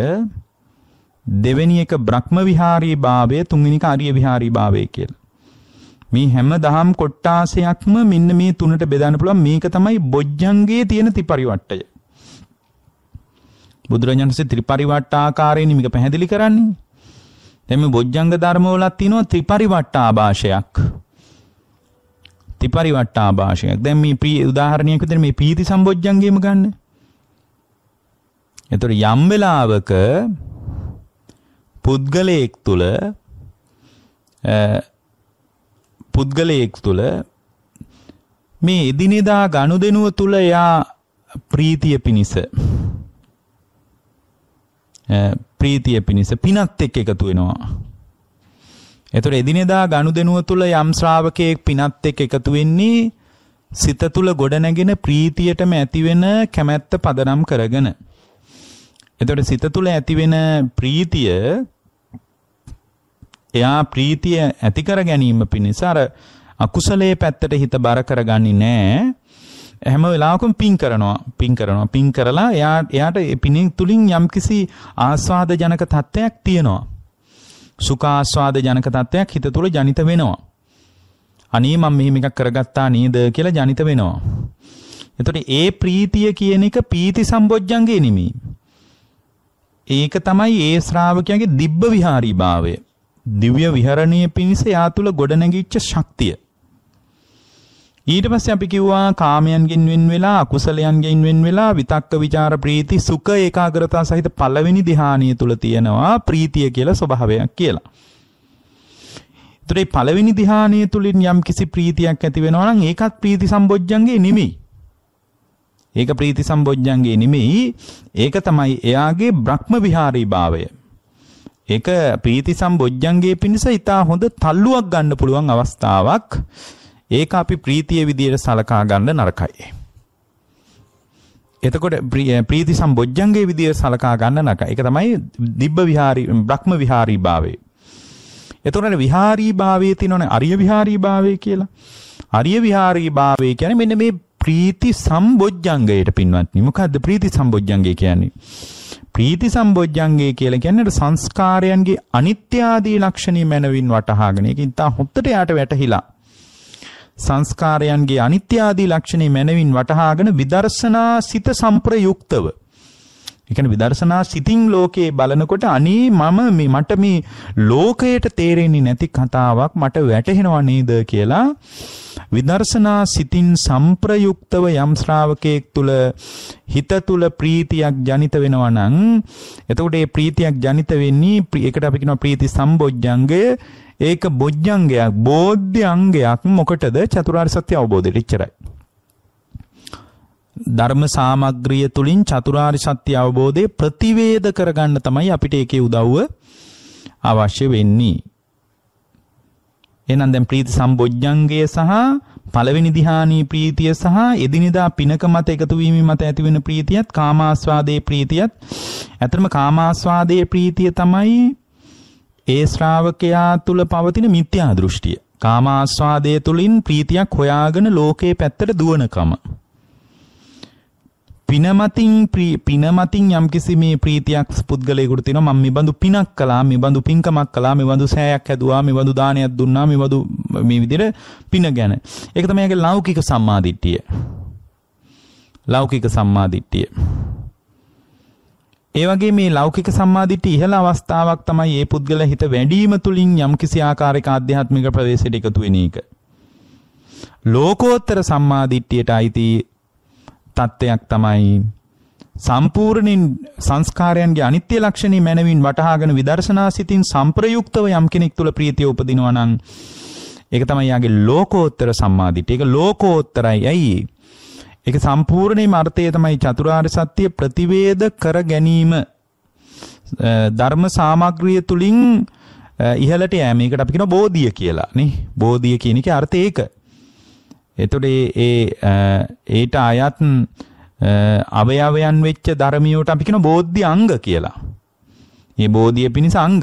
Speaker 1: දෙවෙනි එක බ්‍රහ්ම විහාරී භාවය, තුන්වෙනි එක අරිය විහාරී භාවය කියලා. මේ හැම දහම් කොට්ටාසයක්ම මෙන්න මේ තුනට බෙදන්න පුළුවන්. මේක තමයි බොජ්ජංගයේ තියෙන ත්‍රිපරිවට්ටය. බුදුරජාණන්සේ ත්‍රිපරිවට්ට ආකාරයෙන් මේක පැහැදිලි කරන්නේ. දැන් මේ බොජ්ජංග ධර්ම වලත් තියෙනවා ත්‍රිපරිවට්ට ආభాෂයක්. තිපරිවට්ටා භාෂයක්. දැන් මේ ප්‍රී උදාහරණයක් විදිහට මේ පීති සම්බොජ්ජංගේම ගන්න. එතකොට යම් වෙලාවක පුද්ගලයෙක් තුල පුද්ගලයෙක් තුල මේ එදිනෙදා ගනුදෙනුව තුල යා ප්‍රීතිය පිනිස ප්‍රීතිය පිනිස පිනත් එක්ක එකතු වෙනවා එතකොට එදිනෙදා ගනුදෙනුව තුළ යම් ශ්‍රාවකයෙක් පිනත් එක්ක එකතු වෙන්නේ සිත තුළ ගොඩනැගෙන ප්‍රීතියටම ඇතිවෙන කැමැත්ත පදනම් කරගෙන. එතකොට සිත තුළ ඇතිවෙන ප්‍රීතිය එයා ප්‍රීතිය ඇති කර ගැනීම පිණිස අර අකුසලයේ පැත්තට හිත බර කරගන්නේ නැහැ. හැම වෙලාවකම පින් කරනවා පින් කරනවා පින් කරලා එයාට එයාට පිනින් තුලින් යම්කිසි ආස්වාදජනක තත්ත්වයක් තියෙනවා සුඛාස්වාද ජනක තත්ත්වයක් හිත තුළ ජනිත වෙනවා. අනේ මම මෙහෙම එකක් කරගත්තා නේද කියලා ජනිත වෙනවා. එතකොට ඒ ප්‍රීතිය කියන එක පීති සම්බොජ්ජංගේ නෙමෙයි. ඒක තමයි ඒ ශ්‍රාවකයාගේ දිබ්බ විහාරීභාවය. දිව්‍ය විහරණයේ පිණිස යා තුල ගොඩනැගිච්ච ශක්තිය. ඊට පස්සේ අපි කිව්වා කාමයන්ගෙන් වෙන් වෙලා අකුසලයන්ගෙන් වෙන් වෙලා විතක්ක ਵਿਚාර ප්‍රීති සුඛ ඒකාග්‍රතාව සහිත පළවෙනි ධ්‍යානිය තුල තියෙනවා ප්‍රීතිය කියලා ස්වභාවයක් කියලා. ඒතරේ පළවෙනි ධ්‍යානිය තුලින් යම් කිසි ප්‍රීතියක් ඇති වෙනවා නම් ඒකත් ප්‍රීති සම්බොජ්ජංගේ නෙමෙයි. ඒක ප්‍රීති සම්බොජ්ජංගේ නෙමෙයි. ඒක තමයි එයාගේ බ්‍රහ්ම විහාරී භාවය. ඒක ප්‍රීති සම්බොජ්ජංගේ පිණිස ඊට හොඳ තල්ලුවක් ගන්න පුළුවන් අවස්ථාවක්. ඒක අපි ප්‍රීතිය විදියට සලකා ගන්න නරකයි. එතකොට ප්‍රීති සම්බොජ්ජංගේ විදිය සලකා ගන්න නක. ඒක තමයි දිබ්බ විහාරී බ්‍රහ්ම විහාරී භාවය. එතකොට විහාරී භාවයේ තියෙනවනේ අරිය විහාරී භාවය කියලා. අරිය විහාරී භාවය කියන්නේ මෙන්න මේ ප්‍රීති සම්බොජ්ජංගයට පින්වත්නි. මොකද්ද ප්‍රීති සම්බොජ්ජංගය කියන්නේ? ප්‍රීති සම්බොජ්ජංගය කියලා කියන්නේ සංස්කාරයන්ගේ අනිත්‍ය ආදී ලක්ෂණී මනවින් වටහාගෙන. ඒක ඉතින් හොත්තට යාට වැටහිලා සංස්කාරයන්ගේ අනිත්‍ය ආදී ලක්ෂණේ මනවින් වටහාගෙන විදර්ශනා සිත සම්ප්‍රයුක්තව ඒ කියන්නේ විදර්ශනා සිතින් ලෝකේ බලනකොට අනේ මම මේ මට මේ ලෝකයට තේරෙන්නේ නැති කතාවක් මට වැටහෙනව නේද කියලා විදර්ශනා සිතින් සංප්‍රයුක්තව යම් ශ්‍රාවකයෙක් තුල හිත තුල ප්‍රීතියක් ජනිත වෙනවා නම් එතකොට ඒ ප්‍රීතියක් ජනිත වෙන්නේ ඒකට අපි කියනවා ප්‍රීති සම්බොජ්ජංගය ඒක බොජ්ජංගයක් බෝධ්‍ය අංගයක් මොකටද චතුරාර්ය සත්‍ය අවබෝධයට ඉච්චරයි ධර්ම සාමග්‍රිය තුලින් චතුරාර්ය සත්‍ය අවබෝධය ප්‍රතිවේද කරගන්න තමයි අපිට ඒකේ උදව්ව අවශ්‍ය වෙන්නේ. එහෙනම් දැන් ප්‍රීති සම්බොජ්ජංගය සහ පළවෙනි ධ්‍යානී ප්‍රීතිය සහ එදිනෙදා පිනක මත එකතු වීම මත ඇතිවෙන ප්‍රීතියත් කාමාස්වාදයේ ප්‍රීතියත් ඇතරම කාමාස්වාදයේ ප්‍රීතිය තමයි ඒ ශ්‍රාවකයා තුල පවතින මිත්‍යා දෘෂ්ටිය. කාමාස්වාදයේ තුලින් ප්‍රීතියක් හොයාගෙන ලෝකේ පැත්තට දුවනකම. පිනමතින් පිනමතින් යම්කිසි මේ ප්‍රීතියක් පුද්ගලයකුට තින මම බඳු පිනක් කලා මේ බඳු පින්කමක් කලා මේ බඳු සෑයක් හැදවා මේ බඳු දානයක් දුන්නා මේ බඳු මේ විදිර පින ගැන එක තමයිගේ ලෞකික සම්මාධිට්ටිය ලෞකික සම්මාධිට්ටිය ඒවගේ මේ ලෞකික සම්මාධිට ඉහළ අවස්ථාවක් තමයි ඒ පුද්ගල හිත වැඩීම තුළින් යම් කිසි ආකාරක අධ්‍යාත්මික ප්‍රවේශයට එකතු වෙන එක. ලෝකෝත්තර සම්මාධිට්ටියට අයිති තත්ත්වයක් තමයි සම්පූර්ණින් සංස්කාරයන්ගේ අනිත්‍ය ලක්ෂණේ මනවින් වටහාගෙන විදර්ශනා සිතින් සම්ප්‍රයුක්තව යම් කෙනෙක් තුල ප්‍රීතිය උපදිනවා නම් ඒක තමයි යාගේ ලෝකෝත්තර සම්මාදිට. ඒක ලෝකෝත්තරයි. ඇයි? ඒක සම්පූර්ණේම අර්ථය තමයි චතුරාර්ය සත්‍ය ප්‍රතිවේද කර ගැනීම. ධර්ම සාමග්‍රිය තුලින් ඉහළට යෑම. ඒකට අපි කියනවා බෝධිය කියලා නේ. බෝධිය කියන එකේ අර්ථය ඒක. එතකොට ඒ ඒට අයත් අවයවයන් වෙච්ච ධර්මියට අපි කියන බෝධි අංග කියලා. මේ බෝධිය පිණිස අංග.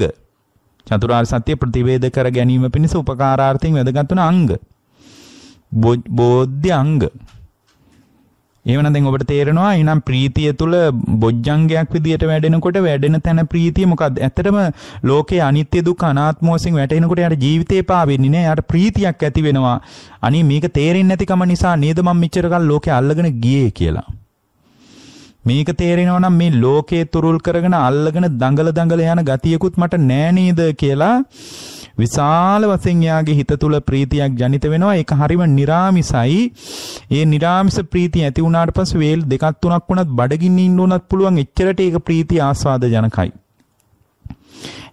Speaker 1: චතුරාර්ය සත්‍ය ප්‍රතිවේද කර ගැනීම පිණිස උපකාරාර්ථයෙන් වැදගත් වන අංග. බෝධි අංග. ඒවනම් දැන් ඔබට තේරෙනවා එහෙනම් ප්‍රීතිය තුල බොජ්ජංගයක් විදියට වැඩෙනකොට වැඩෙන තැන ප්‍රීතිය මොකක්ද? ඇත්තටම ලෝකේ අනිත්‍ය දුක් අනාත්ම වශයෙන් වැටෙනකොට යාට ජීවිතේ පාවෙන්නේ නෑ. යාට ප්‍රීතියක් ඇති වෙනවා. අනේ මේක තේරෙන්නේ නැතිකම නිසා නේද මම මෙච්චර කල් ලෝකේ අල්ලගෙන ගියේ කියලා. මේක තේරෙනවා නම් මේ ලෝකේ තුරුල් කරගෙන අල්ලගෙන දඟල දඟල යන ගතියකුත් මට නෑ නේද කියලා විශාල වශයෙන් යාගේ හිත තුල ප්‍රීතියක් ජනිත වෙනවා ඒක හරිම निराமிසයි ඒ निराமிස ප්‍රීතිය ඇති වුණාට පස්සේ වේල් දෙකක් තුනක් වුණත් බඩගින්න ඉන්න උනත් පුළුවන් එච්චරට ඒක ප්‍රීතිය ආස්වාදජනකයි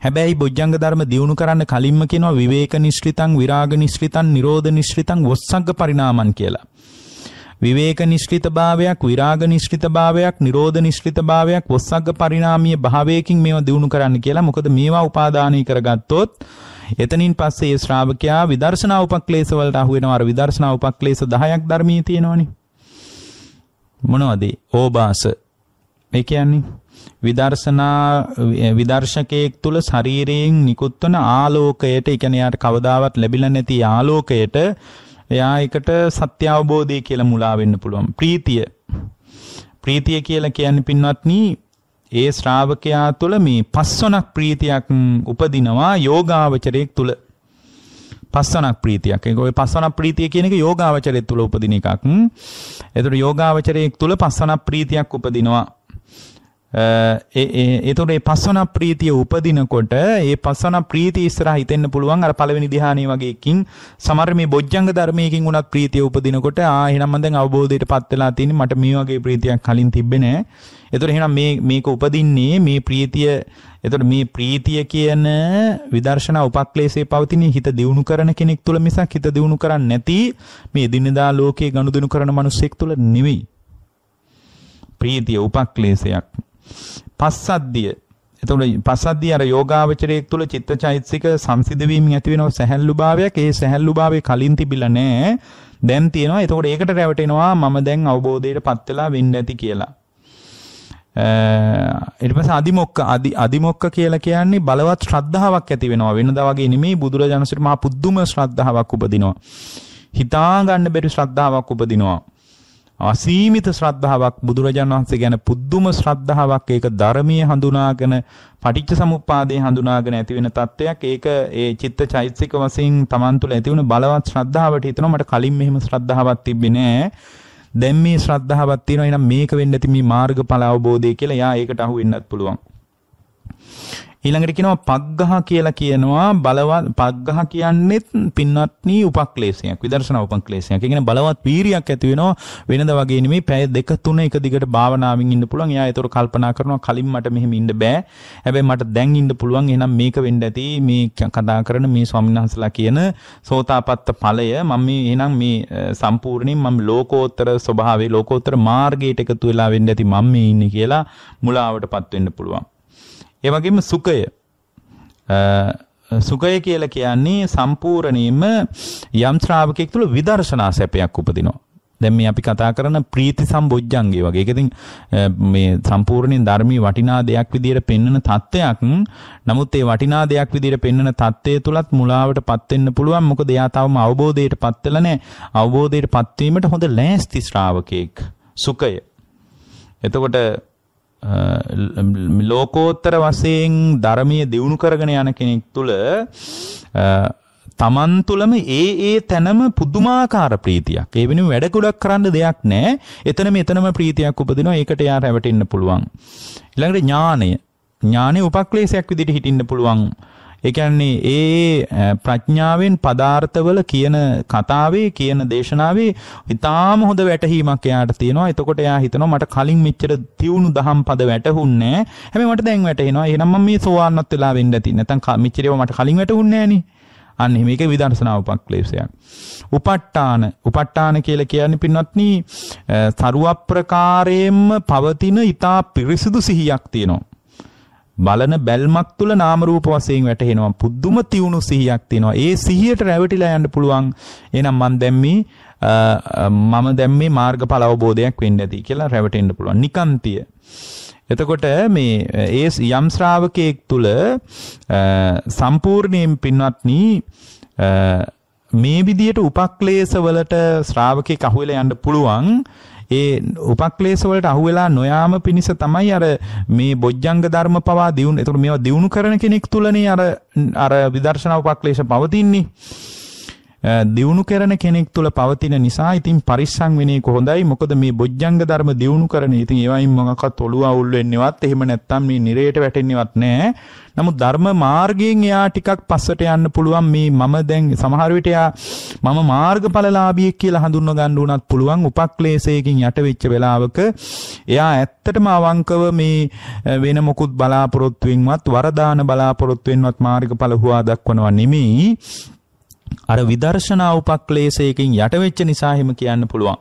Speaker 1: හැබැයි බොජ්ජංග ධර්ම දියුණු කරන්න කලින්ම කියනවා විවේක නිශ්චිතං විරාග නිශ්චිතං නිරෝධ නිශ්චිතං වොස්සග්ග පරිණාමන් කියලා විවේක නිෂ්ඨිතභාවයක් විරාග නිෂ්ඨිතභාවයක් නිරෝධ නිෂ්ඨිතභාවයක් වොස්සග්ග පරිණාමීය භාවයකින් මේවා දිනු කරන්න කියලා මොකද මේවා උපාදානය කරගත්තොත් එතනින් පස්සේ ඒ ශ්‍රාවකයා විදර්ශනා උපක්ලේශ වලට අහු වෙනවා අර විදර්ශනා උපක්ලේශ 10ක් ධර්මයේ තියෙනවනේ මොනවද ඕබාස ඒ කියන්නේ විදර්ශනා විදර්ශකයෙක් තුල ශරීරයෙන් නිකුත් වන ආලෝකයට ඒ කියන්නේ යාට කවදාවත් ලැබිලා නැති ආලෝකයට එයා එකට සත්‍ය අවබෝධය කියලා මුලා වෙන්න පුළුවන්. ප්‍රීතිය. ප්‍රීතිය කියලා කියන්නේ පින්වත්නි ඒ ශ්‍රාවකයා තුළ මේ පස්වනක් ප්‍රීතියක් උපදිනවා යෝගාවචරයෙක් තුළ. පස්වනක් ප්‍රීතියක්. ඒක ඔය පස්වනක් ප්‍රීතිය කියන එක යෝගාවචරයෙක් තුළ උපදින එකක්. එතකොට යෝගාවචරයෙක් තුළ පස්වනක් ප්‍රීතියක් උපදිනවා. එතකොට මේ පස්වන ප්‍රීතිය උපදිනකොට මේ පස්වන ප්‍රීතිය ඉස්සරහා හිතෙන්න පුළුවන් අර පළවෙනි ධ්‍යානයේ වගේ එකකින් සමහර මේ බොජ්ජංග ධර්මයකින් උනත් ප්‍රීතිය උපදිනකොට ආ එහෙනම් මම දැන් අවබෝධයටපත් වෙලා තියෙන්නේ මට මේ වගේ ප්‍රීතියක් කලින් තිබ්බේ නෑ. එතකොට එහෙනම් මේ මේක උපදින්නේ මේ ප්‍රීතිය එතකොට මේ ප්‍රීතිය කියන විදර්ශනා උපක්ලේශයේ පවතින හිත දියුණු කරන කෙනෙක් තුල මිසක් හිත දියුණු කරන්නේ නැති මේ දිනදා ලෝකයේ ගනුදෙනු කරන මිනිසෙක් තුල නෙවෙයි. ප්‍රීතිය උපක්ලේශයක්. පස්සද්ධිය. එතකොට පස්සද්ධිය අර යෝගාවචරයේ තුල චිත්තචෛතසික සංසිඳ වීමෙන් ඇති වෙනව සැහැල්ලුභාවයක්. ඒ සැහැල්ලුභාවය කලින් තිබිලා නැහැ. දැන් තියෙනවා. එතකොට ඒකට රැවටෙනවා මම දැන් අවබෝධයටපත් වෙලා වෙන්න ඇති කියලා. ඊට පස්සේ අදිමොක්ක අදි අදිමොක්ක කියලා කියන්නේ බලවත් ශ්‍රද්ධාවක් ඇති වෙනවා වෙනදා වගේ නෙමෙයි බුදුරජාණන් සිට මහා පුදුම ශ්‍රද්ධාවක් උපදිනවා හිතා ගන්න බැරි ශ්‍රද්ධාවක් උපදිනවා අසීමිත ශ්‍රද්ධාවක් බුදුරජාණන් වහන්සේ ගැන පුදුම ශ්‍රද්ධාවක් ඒක ධර්මයේ හඳුනාගෙන පටිච්ච සමුප්පාදයේ හඳුනාගෙන ඇති වෙන තත්වයක් ඒක ඒ චිත්ත චෛතසික වශයෙන් Taman තුල ඇති වෙන බලවත් ශ්‍රද්ධාවට හිතනවා මට කලින් මෙහෙම ශ්‍රද්ධාවක් තිබ්බේ නෑ දැන් මේ ශ්‍රද්ධාවක් තියෙනවා එහෙනම් මේක වෙන්න ඇති මේ මාර්ගඵල අවබෝධය කියලා එයා ඒකට අහු වෙන්නත් පුළුවන් ඊළඟට කියනවා පග්ගහ කියලා කියනවා බලවත් පග්ගහ කියන්නේත් පින්වත්නි උපක්ලේශයක් විදර්ශනා උපක්ලේශයක්. ඒ කියන්නේ බලවත් වීරියක් ඇති වෙනවා වෙනද වගේ නෙමෙයි පැය දෙක තුන එක දිගට භාවනාවෙන් ඉන්න පුළුවන්. එයා ඒතර කල්පනා කරනවා කලින් මට මෙහෙම ඉන්න බෑ. හැබැයි මට දැන් ඉන්න පුළුවන්. එහෙනම් මේක වෙන්න ඇති මේ කතා කරන මේ ස්වාමීන් වහන්සලා කියන සෝතාපත්ත ඵලය මම මේ එහෙනම් මේ සම්පූර්ණයෙන් මම ලෝකෝත්තර ස්වභාවයේ ලෝකෝත්තර මාර්ගයට එකතු වෙලා වෙන්න ඇති මම මේ ඉන්නේ කියලා මුලාවටපත් වෙන්න පුළුවන්. ඒ වගේම සුඛය සුඛය කියලා කියන්නේ සම්පූර්ණයෙන්ම යම් ශ්‍රාවකෙක් තුළ විදර්ශනා සැපයක් උපදිනවා. දැන් මේ අපි කතා කරන ප්‍රීති සම්බොජ්ජංගේ වගේ. ඒක ඉතින් මේ සම්පූර්ණයෙන් ධර්මී වටිනා දෙයක් විදියට පෙන්වන தත්වයක්. නමුත් ඒ වටිනා දෙයක් විදියට පෙන්වන தත්වයේ තුලත් මුලාවටපත් වෙන්න පුළුවන්. මොකද එයා තවම අවබෝධයටපත් වෙලා නැහැ. අවබෝධයටපත් වීමට හොඳ ලෑස්ති ශ්‍රාවකෙක්. සුඛය. එතකොට ලෝකෝත්තර වශයෙන් ධර්මයේ දියුණු කරගෙන යන කෙනෙක් තුළ තමන් තුළම ඒ ඒ තැනම පුදුමාකාර ප්‍රීතියක්. ඒ වෙනුවෙන් වැඩ ගොඩක් කරන්න දෙයක් නැහැ. එතන මෙතනම ප්‍රීතියක් උපදිනවා. ඒකට එයා රැවටෙන්න පුළුවන්. ඊළඟට ඥානය. ඥානයේ උපක්ලේශයක් විදිහට හිටින්න පුළුවන්. එකන්නේ ඒ ප්‍රඥාවෙන් පදාර්ථවල කියන කතාවේ කියන දේශනාවේ ඉතාම හොඳ වැටහීමක් එයාට තියෙනවා එතකොට එයා හිතනවා මට කලින් මෙච්චර තියුණු දහම් පද වැටහුන්නේ හැබැයි මට දැන් වැටහෙනවා එහෙනම් මම මේ සෝවාන්වත් වෙලා වෙන්න ඇති නැත්නම් මෙච්චර ඒවා මට කලින් වැටහුන්නේ නැහනේ අන්න මේක විදර්ශනා උපක්ලේශයක්. උපට්ඨාන උපට්ඨාන කියලා කියන්නේ පින්වත්නි සරුව ප්‍රකාරයෙන්ම පවතින ඊතා පිරිසිදු සිහියක් තියෙනවා. බලන බැල්මක් තුල නාම රූප වශයෙන් වැටහෙනවා පුදුම තියුණු සිහියක් තියෙනවා ඒ සිහියට රැවටිලා යන්න පුළුවන් එහෙනම් මම දැන් මේ මම දැන් මේ මාර්ගඵල අවබෝධයක් වෙන්න ඇති කියලා රැවටෙන්න පුළුවන් නිකාන්තිය එතකොට මේ ඒ යම් ශ්‍රාවකයෙක් තුල සම්පූර්ණයෙන් පින්වත්නි මේ විදියට උපක්ලේශ වලට ශ්‍රාවකෙක් අහුවෙලා යන්න පුළුවන් ඒ උපක්ලේශ වලට අහු වෙලා නොයාම පිණිස තමයි අර මේ බොජ්ජංග ධර්ම පවා දියුණු. ඒතකොට මේවා දියුණු කරන කෙනෙක් තුලනේ අර අර විදර්ශනා උපක්ලේශ පවතින්නේ. දියුණු කරන කෙනෙක් තුළ පවතින නිසා ඉතින් පරිස්සම් වෙන්නේ කොහොඳයි මොකද මේ බොජ්ජංග ධර්ම දියුණු කරන ඉතින් ඒවයින් මොකක්වත් ඔළුව අවුල් වෙන්නේවත් එහෙම නැත්තම් මේ නිරේට වැටෙන්නේවත් නැහැ. නමුත් ධර්ම මාර්ගයෙන් එයා ටිකක් පස්සට යන්න පුළුවන් මේ මම දැන් සමහර විට එයා මම මාර්ගඵලලාභියෙක් කියලා හඳුන්ව ගන්න උනත් පුළුවන් උපක්ලේශයකින් යට වෙච්ච වෙලාවක එයා ඇත්තටම අවංකව මේ වෙන මොකුත් බලාපොරොත්තු වෙනවත් වරදාන බලාපොරොත්තු වෙනවත් මාර්ගඵල හුවා දක්වනවා නෙමෙයි අර විදර්ශනා උපක්ලේශයකින් යටවෙච්ච නිසා එහෙම කියන්න පුළුවන්.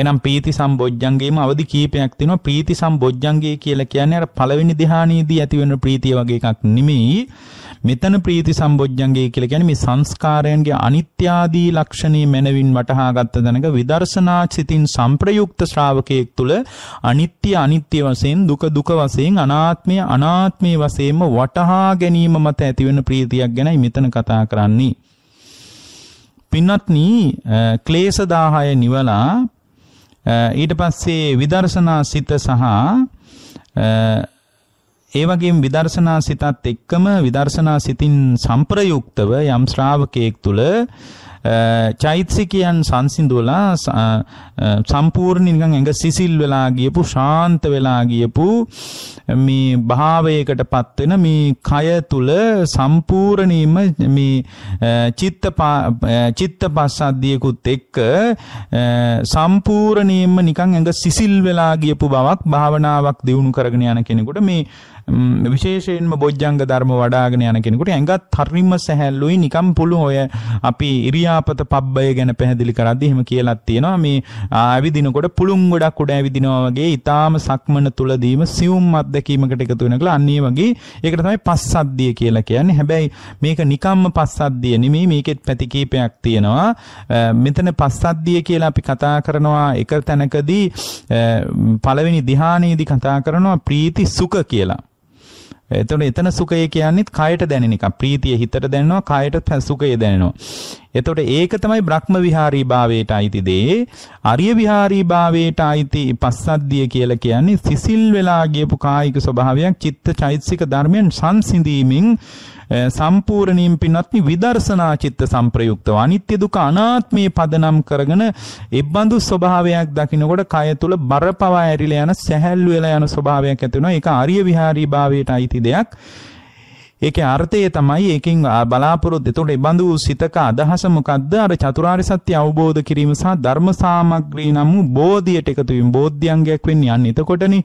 Speaker 1: එහෙනම් ප්‍රීති සම්බොජ්ජංගේම අවදි කීපයක් තියෙනවා. ප්‍රීති සම්බොජ්ජංගේ කියලා කියන්නේ අර පළවෙනි ධ්‍යානයේදී ඇතිවෙන ප්‍රීතිය වගේ එකක් නෙමෙයි. මෙතන ප්‍රීති සම්බොජ්ජංගේ කියලා කියන්නේ මේ සංස්කාරයන්ගේ අනිත්‍ය ආදී ලක්ෂණී මනවින් වටහාගත් දැනක විදර්ශනා චිතින් සම්ප්‍රයුක්ත ශ්‍රාවකයෙක් තුල අනිත්‍ය අනිත්‍ය වශයෙන් දුක දුක වශයෙන් අනාත්මය අනාත්මය වශයෙන්ම වටහා ගැනීම මත ඇතිවෙන ප්‍රීතියක් ගැනයි මෙතන කතා කරන්නේ. පින්වත්නි ක්ලේශ 10 නිවලා ඊට පස්සේ විදර්ශනා සිත සහ ඒ වගේම විදර්ශනා සිතත් එක්කම විදර්ශනා සිතින් සම්ප්‍රයුක්තව යම් ශ්‍රාවකයෙක් තුල චෛතසිකයන් සංසිඳුවලා සම්පූර්ණ නිකන් ඇඟ සිසිල් වෙලා ගියපු ශාන්ත වෙලා ගියපු මේ භාවයකටපත් වෙන මේ කය තුල සම්පූර්ණීම මේ චිත්ත චිත්තපස්සද්ධියකුත් එක්ක සම්පූර්ණීම නිකන් ඇඟ සිසිල් වෙලා ගියපු බවක් භාවනාවක් දියුණු කරගෙන යන කෙනෙකුට මේ විශේෂයෙන්ම බොජ්ජංග ධර්ම වඩාගෙන යන කෙනෙකුට ඇඟත් හරිම සැහැල්ලුයි නිකම් පුළුවන් ඔය අපි ඉරියා ව්‍යාපත පබ්බය ගැන පැහැදිලි කරද්දී එහෙම කියලක් තියෙනවා මේ ඇවිදිනකොට පුළුන් ගොඩක් උඩ ඇවිදිනවා වගේ ඊටාම සක්මන තුලදීම සියුම් අත්දැකීමකට එකතු වෙනකලා අන්න ඒ වගේ ඒකට තමයි පස්සද්ධිය කියලා කියන්නේ. හැබැයි මේක නිකම්ම පස්සද්ධිය නෙමෙයි මේකෙත් පැති කීපයක් තියෙනවා. මෙතන පස්සද්ධිය කියලා අපි කතා කරනවා එක තැනකදී පළවෙනි ධ්‍යානයේදී කතා කරනවා ප්‍රීති සුඛ කියලා. එතකොට එතන සුඛය කියන්නේත් කයට දැනෙන එක. ප්‍රීතිය හිතට දැනෙනවා, කයට සුඛය දැනෙනවා. එතකොට ඒක තමයි බ්‍රහ්ම විහාරී භාවයට අයිති දේ. අරිය විහාරී භාවයට අයිති පස්සද්ධිය කියලා කියන්නේ සිසිල් වෙලා ගියපු කායික ස්වභාවයක්, චිත්ත චෛතසික ධර්මයන් සංසිඳීමෙන් සම්පූර්ණයෙන් පින්වත්නි විදර්ශනා චිත්ත සංප්‍රයුක්තව අනිත්‍ය දුක අනාත්මේ පදනම් කරගෙන එබ්බඳු ස්වභාවයක් දකිනකොට කය තුල බරපවා ඇරිලා යන සැහැල්ලු වෙලා යන ස්වභාවයක් ඇති වෙනවා. ඒක ආර්ය විහාරී භාවයට අයිති දෙයක්. ඒකේ අර්ථය තමයි ඒකෙන් බලාපොරොත්තු එතකොට ඉබඳු සිතක අදහස මොකද්ද අර චතුරාර්ය සත්‍ය අවබෝධ කිරීම සහ ධර්ම සාමග්‍රී නම් වූ බෝධියට එකතු වීම බෝධ්‍යංගයක් වෙන්නේ යන්නේ එතකොටනේ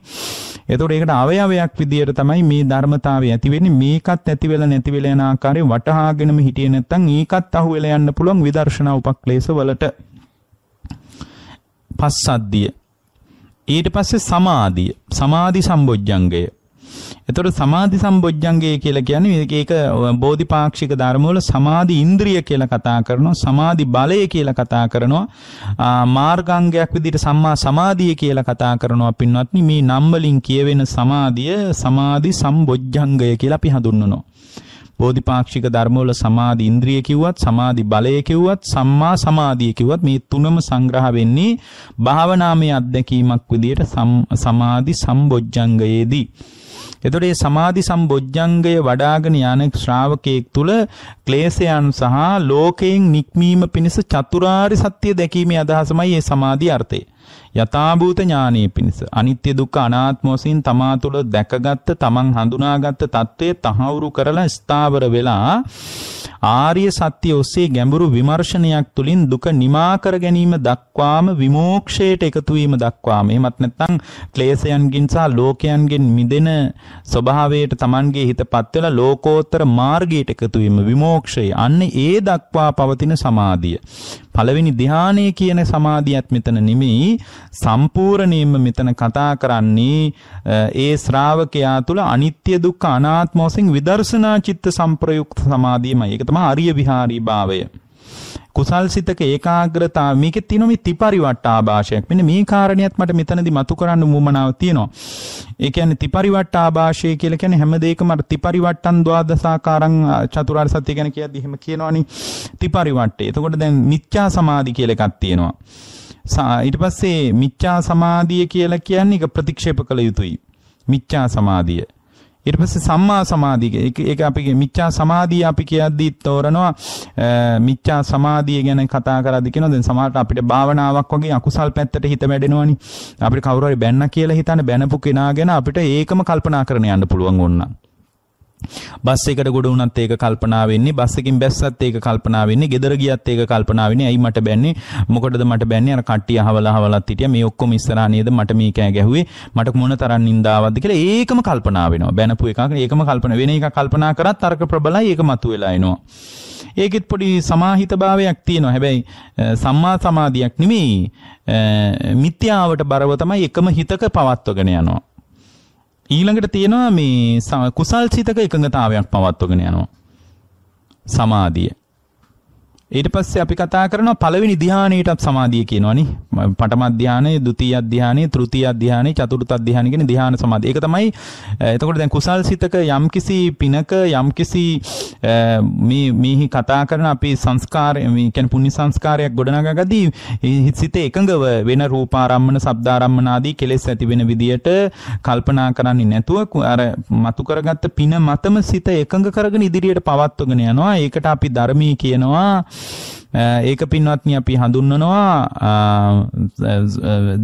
Speaker 1: එතකොට ඒකට අවයවයක් විදියට තමයි මේ ධර්මතාවය ඇති වෙන්නේ මේකත් ඇති වෙලා නැති වෙලා යන ආකාරය වටහාගෙනම හිටියේ නැත්නම් ඒකත් අහු වෙලා යන්න පුළුවන් විදර්ශනා උපක්ලේශ වලට පස්සද්ධිය ඊට පස්සේ සමාධිය සමාධි සම්බොජ්ජංගය එතකොට සමාධි සම්බොජ්ජංගය කියලා කියන්නේ මේක බෝධිපාක්ෂික ධර්මවල සමාධි ඉන්ද්‍රිය කියලා කතා කරනවා සමාධි බලය කියලා කතා කරනවා මාර්ගාංගයක් විදිහට සම්මා සමාධිය කියලා කතා කරනවා පින්වත්නි මේ නම් වලින් කියවෙන සමාධිය සමාධි සම්බොජ්ජංගය කියලා අපි හඳුන්වනවා බෝධිපාක්ෂික ධර්මවල සමාධි ඉන්ද්‍රිය කිව්වත් සමාධි බලය කිව්වත් සම්මා සමාධිය කිව්වත් මේ තුනම සංග්‍රහ වෙන්නේ භාවනාමය අත්දැකීමක් විදියට සමාධි සම්බොජ්ජංගයේදී එතකොට මේ සමාධි සම්බොජ්ජංගය වඩාගෙන යන ශ්‍රාවකයෙක් තුල ක්ලේශයන් සහ ලෝකයෙන් නික්මීම පිණිස චතුරාර්ය සත්‍ය දැකීමේ අදහසමයි මේ සමාධි අර්ථය. යථාභූත ඥානයේ පිණිස අනිත්‍ය දුක්ඛ අනාත්ම වශයෙන් තමා තුළ දැකගත් තමන් හඳුනාගත් తත්වයේ තහවුරු කරලා ස්ථාවර වෙලා ආර්ය සත්‍ය ඔස්සේ ගැඹුරු විමර්ශනයක් තුලින් දුක නිමා කර ගැනීම දක්වාම විමෝක්ෂයට එකතු වීම දක්වාම එහෙමත් නැත්නම් ක්ලේශයන්ගින් සහ ලෝකයන්ගෙන් මිදෙන ස්වභාවයට Tamanගේ හිතපත් වෙලා ලෝකෝත්තර මාර්ගයට එකතු වීම විමෝක්ෂය අන්න ඒ දක්වා පවතින සමාධිය පළවෙනි ධානය කියන සමාධියත් මෙතන නෙමෙයි සම්පූර්ණයෙන්ම මෙතන කතා කරන්නේ ඒ ශ්‍රාවකයා තුල අනිත්‍ය දුක්ඛ අනාත්ම වශයෙන් විදර්ශනා චිත්ත සංප්‍රයුක්ත සමාධියමයි. ඒක තමයි අරිය විහාරී භාවය. කුසල්සිතක ඒකාග්‍රතාව මේකේ තියෙන මේ තිපරිවට්ටාභාෂයක්. මෙන්න මේ කාරණියත් මට මෙතනදි මතු කරන්න වුමනාව තියෙනවා. ඒ කියන්නේ තිපරිවට්ටාභාෂය කියලා කියන්නේ හැම දෙයකම අර තිපරිවට්ටන් ද්වාදසාකාරං චතුරාර්ය සත්‍ය ගැන කියද්දි එහෙම කියනවනේ. තිපරිවට්ටේ. එතකොට දැන් මිත්‍යා සමාධි කියලා එකක් තියෙනවා. ඊට පස්සේ මිච්ඡා සමාධිය කියලා කියන්නේ ඒක ප්‍රතික්ෂේප කළ යුතුයි. මිච්ඡා සමාධිය. ඊට පස්සේ සම්මා සමාධිය ඒක අපි මිච්ඡා සමාධිය අපි කියද්දී තෝරනවා මිච්ඡා සමාධිය ගැන කතා කරද්දී කියනවා දැන් සමහරට අපිට භාවනාවක් වගේ අකුසල් පැත්තට හිත වැඩෙනවනේ අපිට කවුරු හරි බැන්න කියලා හිතන බැනපු කෙනාගෙන අපිට ඒකම කල්පනා කරන්න යන්න පුළුවන් ඕනනම් බස් එකට ගොඩ වුණත් ඒක කල්පනා වෙන්නේ බස් එකකින් බැස්සත් ඒක කල්පනා වෙන්නේ ගෙදර ගියත් ඒක කල්පනා වෙන්නේ ඇයි මට බැන්නේ මොකටද මට බැන්නේ අර කට්ටිය අහවලා අහවලත් හිටියා මේ ඔක්කොම ඉස්සරහා නේද මට මේ කෑ ගැහුවේ මට මොන තරම් නින්දාවක්ද කියලා ඒකම කල්පනා වෙනවා බැනපු එකක් ඒකම කල්පනා වෙන එක කල්පනා කරත් තර්ක ප්‍රබලයි ඒක මතුවෙලා එනවා ඒකෙත් පොඩි සමාහිතභාවයක් තියෙනවා හැබැයි සම්මා සමාධියක් නෙමෙයි මිත්‍යාවට බරව තමයි එකම හිතක පවත්වගෙන යනවා ඊළඟට තියෙනවා මේ කුසල් සිතක එකඟතාවයක් පවත්වගෙන යනවා. සමාධිය. ඊට පස්සේ අපි කතා කරනවා පළවෙනි ධ්‍යානයටත් සමාධිය කියනවා නේ. පඨම ධ්‍යානය, ဒုတိ ය ධ්‍යානය, තෘතිය ධ්‍යානය, චතුර්ථ ධ්‍යානය කියන ධ්‍යාන සමාධිය. ඒක තමයි එතකොට දැන් කුසල්සිතක යම්කිසි පිනක යම්කිසි මේ මේහි කතා කරන අපි සංස්කාර මේ කියන්නේ පුණ්‍ය සංස්කාරයක් ගොඩනගාගදී සිතේ එකඟව වෙන රූපාරම්මන, ශබ්දාරම්මන ආදී කෙලෙස් ඇති වෙන විදියට කල්පනා කරන්නේ නැතුව අර මතු කරගත්ත පින මතම සිත එකඟ කරගෙන ඉදිරියට පවත්වගෙන යනවා. ඒකට අපි ධර්මී කියනවා ඒක පින්වත්නි අපි හඳුන්වනවා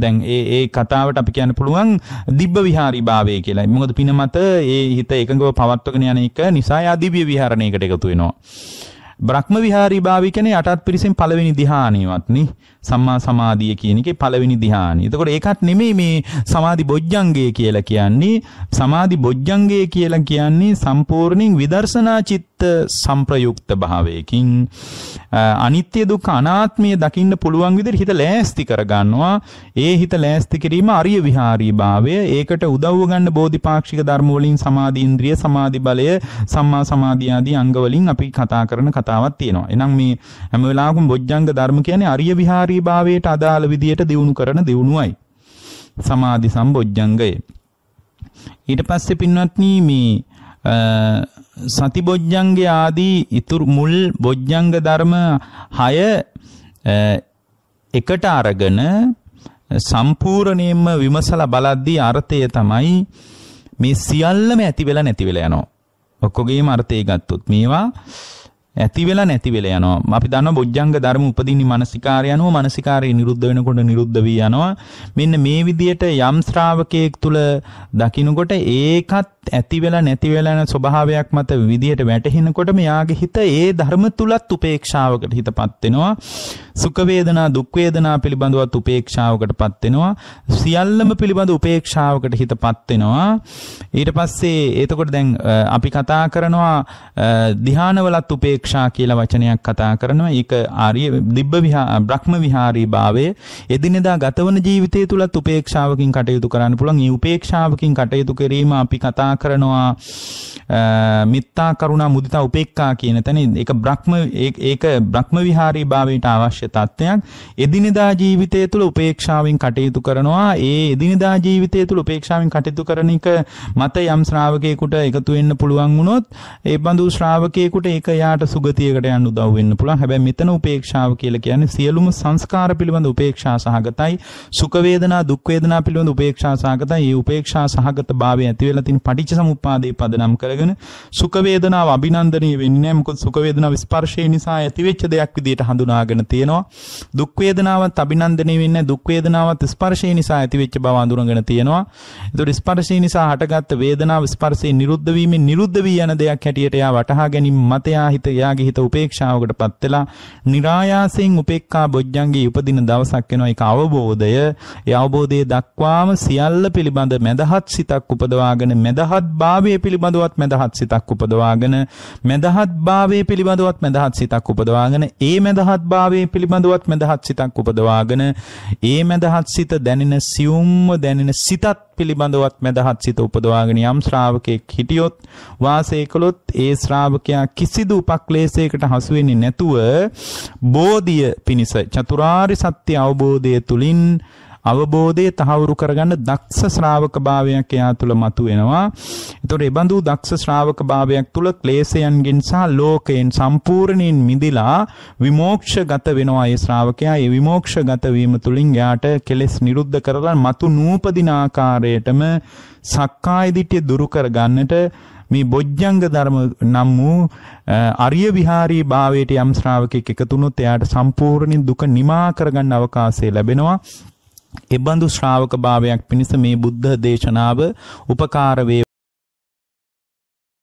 Speaker 1: දැන් ඒ ඒ කතාවට අපි කියන්න පුළුවන් දිබ්බ විහාරී භාවය කියලා. මොකද පින මත ඒ හිත එකඟව පවත්වගෙන යන එක නිසා යා දිව්‍ය විහරණයකට එකතු වෙනවා. බ්‍රහ්ම විහාරී භාවය කියන්නේ යටත් පිරිසෙන් පළවෙනි ධ්‍යානියවත් නේ. සම්මා සමාධිය කියන එකේ පළවෙනි ධ්‍යානිය. එතකොට ඒකත් නෙමෙයි මේ සමාධි බොජ්ජංගය කියලා කියන්නේ. සමාධි බොජ්ජංගය කියලා කියන්නේ සම්පූර්ණයෙන් විදර්ශනා චිත්ත සම්ප්‍රයුක්ත භාවයකින් අනිත්‍ය දුක්ඛ අනාත්මය දකින්න පුළුවන් විදිහට හිත ලෑස්ති කරගන්නවා ඒ හිත ලෑස්ති කිරීම අරිය විහාරී භාවය ඒකට උදව්ව ගන්න බෝධිපාක්ෂික ධර්ම වලින් සමාධි ඉන්ද්‍රිය සමාධි බලය සම්මා සමාධිය ආදී අංග වලින් අපි කතා කරන කතාවක් තියෙනවා එහෙනම් මේ හැම වෙලාවකම බොජ්ජංග ධර්ම කියන්නේ අරිය විහාරී භාවයට අදාළ විදිහට දියුණු කරන දියුණුවයි සමාධි සම්බොජ්ජංගය ඊට පස්සේ පින්වත්නි මේ සති බොජ්ජංගේ ආදී ඉතුරු මුල් බොජ්ජංග ධර්ම 6 එකට අරගෙන සම්පූර්ණයෙන්ම විමසලා බලද්දී අර්ථය තමයි මේ සියල්ලම ඇති වෙලා නැති වෙලා යනවා. ඔක්කොගේම අර්ථය ගත්තොත් මේවා ඇති වෙලා නැති වෙලා යනවා. අපි දන්නවා බොජ්ජංග ධර්ම උපදින්නේ මානසිකාරය යනවා. මානසිකාරය නිරුද්ධ වෙනකොට නිරුද්ධ වී යනවා. මෙන්න මේ විදියට යම් ශ්‍රාවකයෙක් තුල දකින්නකොට ඒකත් ඇති වෙලා නැති වෙලා යන ස්වභාවයක් මත විදියට වැටහෙනකොට මෙයාගේ හිත ඒ ධර්ම තුලත් උපේක්ෂාවකට හිතපත් වෙනවා. සුඛ වේදනා දුක් වේදනා පිළිබඳවත් උපේක්ෂාවකටපත් වෙනවා. සියල්ලම පිළිබඳ උපේක්ෂාවකට හිතපත් වෙනවා. ඊට පස්සේ එතකොට දැන් අපි කතා කරනවා ධානවලත් උපේක්ෂා උපේක්ෂා කියලා වචනයක් කතා කරනවා. ඒක ආර්ය දිබ්බ විහා බ්‍රහ්ම විහාරී භාවය එදිනෙදා ගතවන ජීවිතය තුලත් උපේක්ෂාවකින් කටයුතු කරන්න පුළුවන්. මේ උපේක්ෂාවකින් කටයුතු කිරීම අපි කතා කරනවා මිත්තා කරුණා මුදිතා උපේක්ඛා කියන තැන ඒක බ්‍රහ්ම ඒක බ්‍රහ්ම විහාරී භාවයට අවශ්‍ය තත්ත්වයක්. එදිනෙදා ජීවිතය තුල උපේක්ෂාවෙන් කටයුතු කරනවා. ඒ එදිනෙදා ජීවිතය තුල උපේක්ෂාවෙන් කටයුතු කරන එක මත යම් ශ්‍රාවකයෙකුට එකතු වෙන්න පුළුවන් වුණොත් ඒ බඳු ශ්‍රාවකයෙකුට ඒක යාට සුගතියකට යන්න උදව් වෙන්න පුළුවන්. හැබැයි මෙතන උපේක්ෂාව කියලා කියන්නේ සියලුම සංස්කාර පිළිබඳ උපේක්ෂා සහගතයි. සුඛ වේදනා, දුක් වේදනා පිළිබඳ උපේක්ෂා සහගතයි. මේ උපේක්ෂා සහගත භාවය ඇති වෙලා තියෙන පටිච්චසමුප්පාදේ පදනම් කරගෙන සුඛ වේදනාව අභිනන්දනීය වෙන්නේ නැහැ. මොකද සුඛ වේදනාව ස්පර්ශය නිසා ඇතිවෙච්ච දෙයක් විදිහට හඳුනාගෙන තියෙනවා. දුක් වේදනාවත් අභිනන්දනීය වෙන්නේ නැහැ. දුක් වේදනාවත් ස්පර්ශය නිසා ඇතිවෙච්ච බව අඳුරගෙන තියෙනවා. ඒතකොට ස්පර්ශය නිසා හටගත් වේදනාව ස්පර්ශයෙන් නිරුද්ධ වීමෙන් නිරුද්ධ වී යන දෙයක් හැටියට එයා වටහා ගැනීම මත එයා හිත එයාගේ හිත උපේක්ෂාවකටපත් වෙලා નિરાයාසයෙන් උපේක්ඛා බොජ්ජංගේ උපදින දවසක් වෙනවා ඒක අවබෝධය ඒ අවබෝධය දක්වාම සියල්ල පිළිබඳ මදහත් සිතක් උපදවාගෙන මදහත් භාවය පිළිබඳවත් මදහත් සිතක් උපදවාගෙන මදහත් භාවය පිළිබඳවත් මදහත් සිතක් උපදවාගෙන ඒ මදහත් භාවය පිළිබඳවත් මදහත් සිතක් උපදවාගෙන ඒ මදහත් සිත දැනෙන සියුම්ව දැනෙන සිතත් පිළිබඳවත් මැදහත් සිත උපදවාගෙන යම් ශ්‍රාවකෙක් හිටියොත් වාසය කළොත් ඒ ශ්‍රාවකයා කිසිදු උපක්ලේශයකට හසු වෙන්නේ නැතුව බෝධිය පිණිස චතුරාර්ය සත්‍ය අවබෝධය තුලින් අවබෝධය තහවුරු කරගන්න දක්ෂ ශ්‍රාවක භාවයක් එයා තුළ මතුවෙනවා. එතකොට ඒ බඳු දක්ෂ ශ්‍රාවක භාවයක් තුළ ක්ලේශයන්ගෙන් සහ ලෝකයෙන් සම්පූර්ණයෙන් මිදිලා විමෝක්ෂගත වෙනවා ඒ ශ්‍රාවකයා. ඒ විමෝක්ෂගත වීම තුළින් යාට කෙලෙස් නිරුද්ධ කරලා මතු නූපදින ආකාරයටම සක්කාය දිට්ඨිය දුරු කරගන්නට මේ බොජ්ජංග ධර්ම නම් වූ අරිය විහාරී භාවයට යම් ශ්‍රාවකෙක් එකතුනොත් එයාට සම්පූර්ණ දුක නිමා කරගන්න අවකාශය ලැබෙනවා එබඳු ශ්‍රාවක භාවයක් පිණිස මේ බුද්ධ දේශනාව උපකාර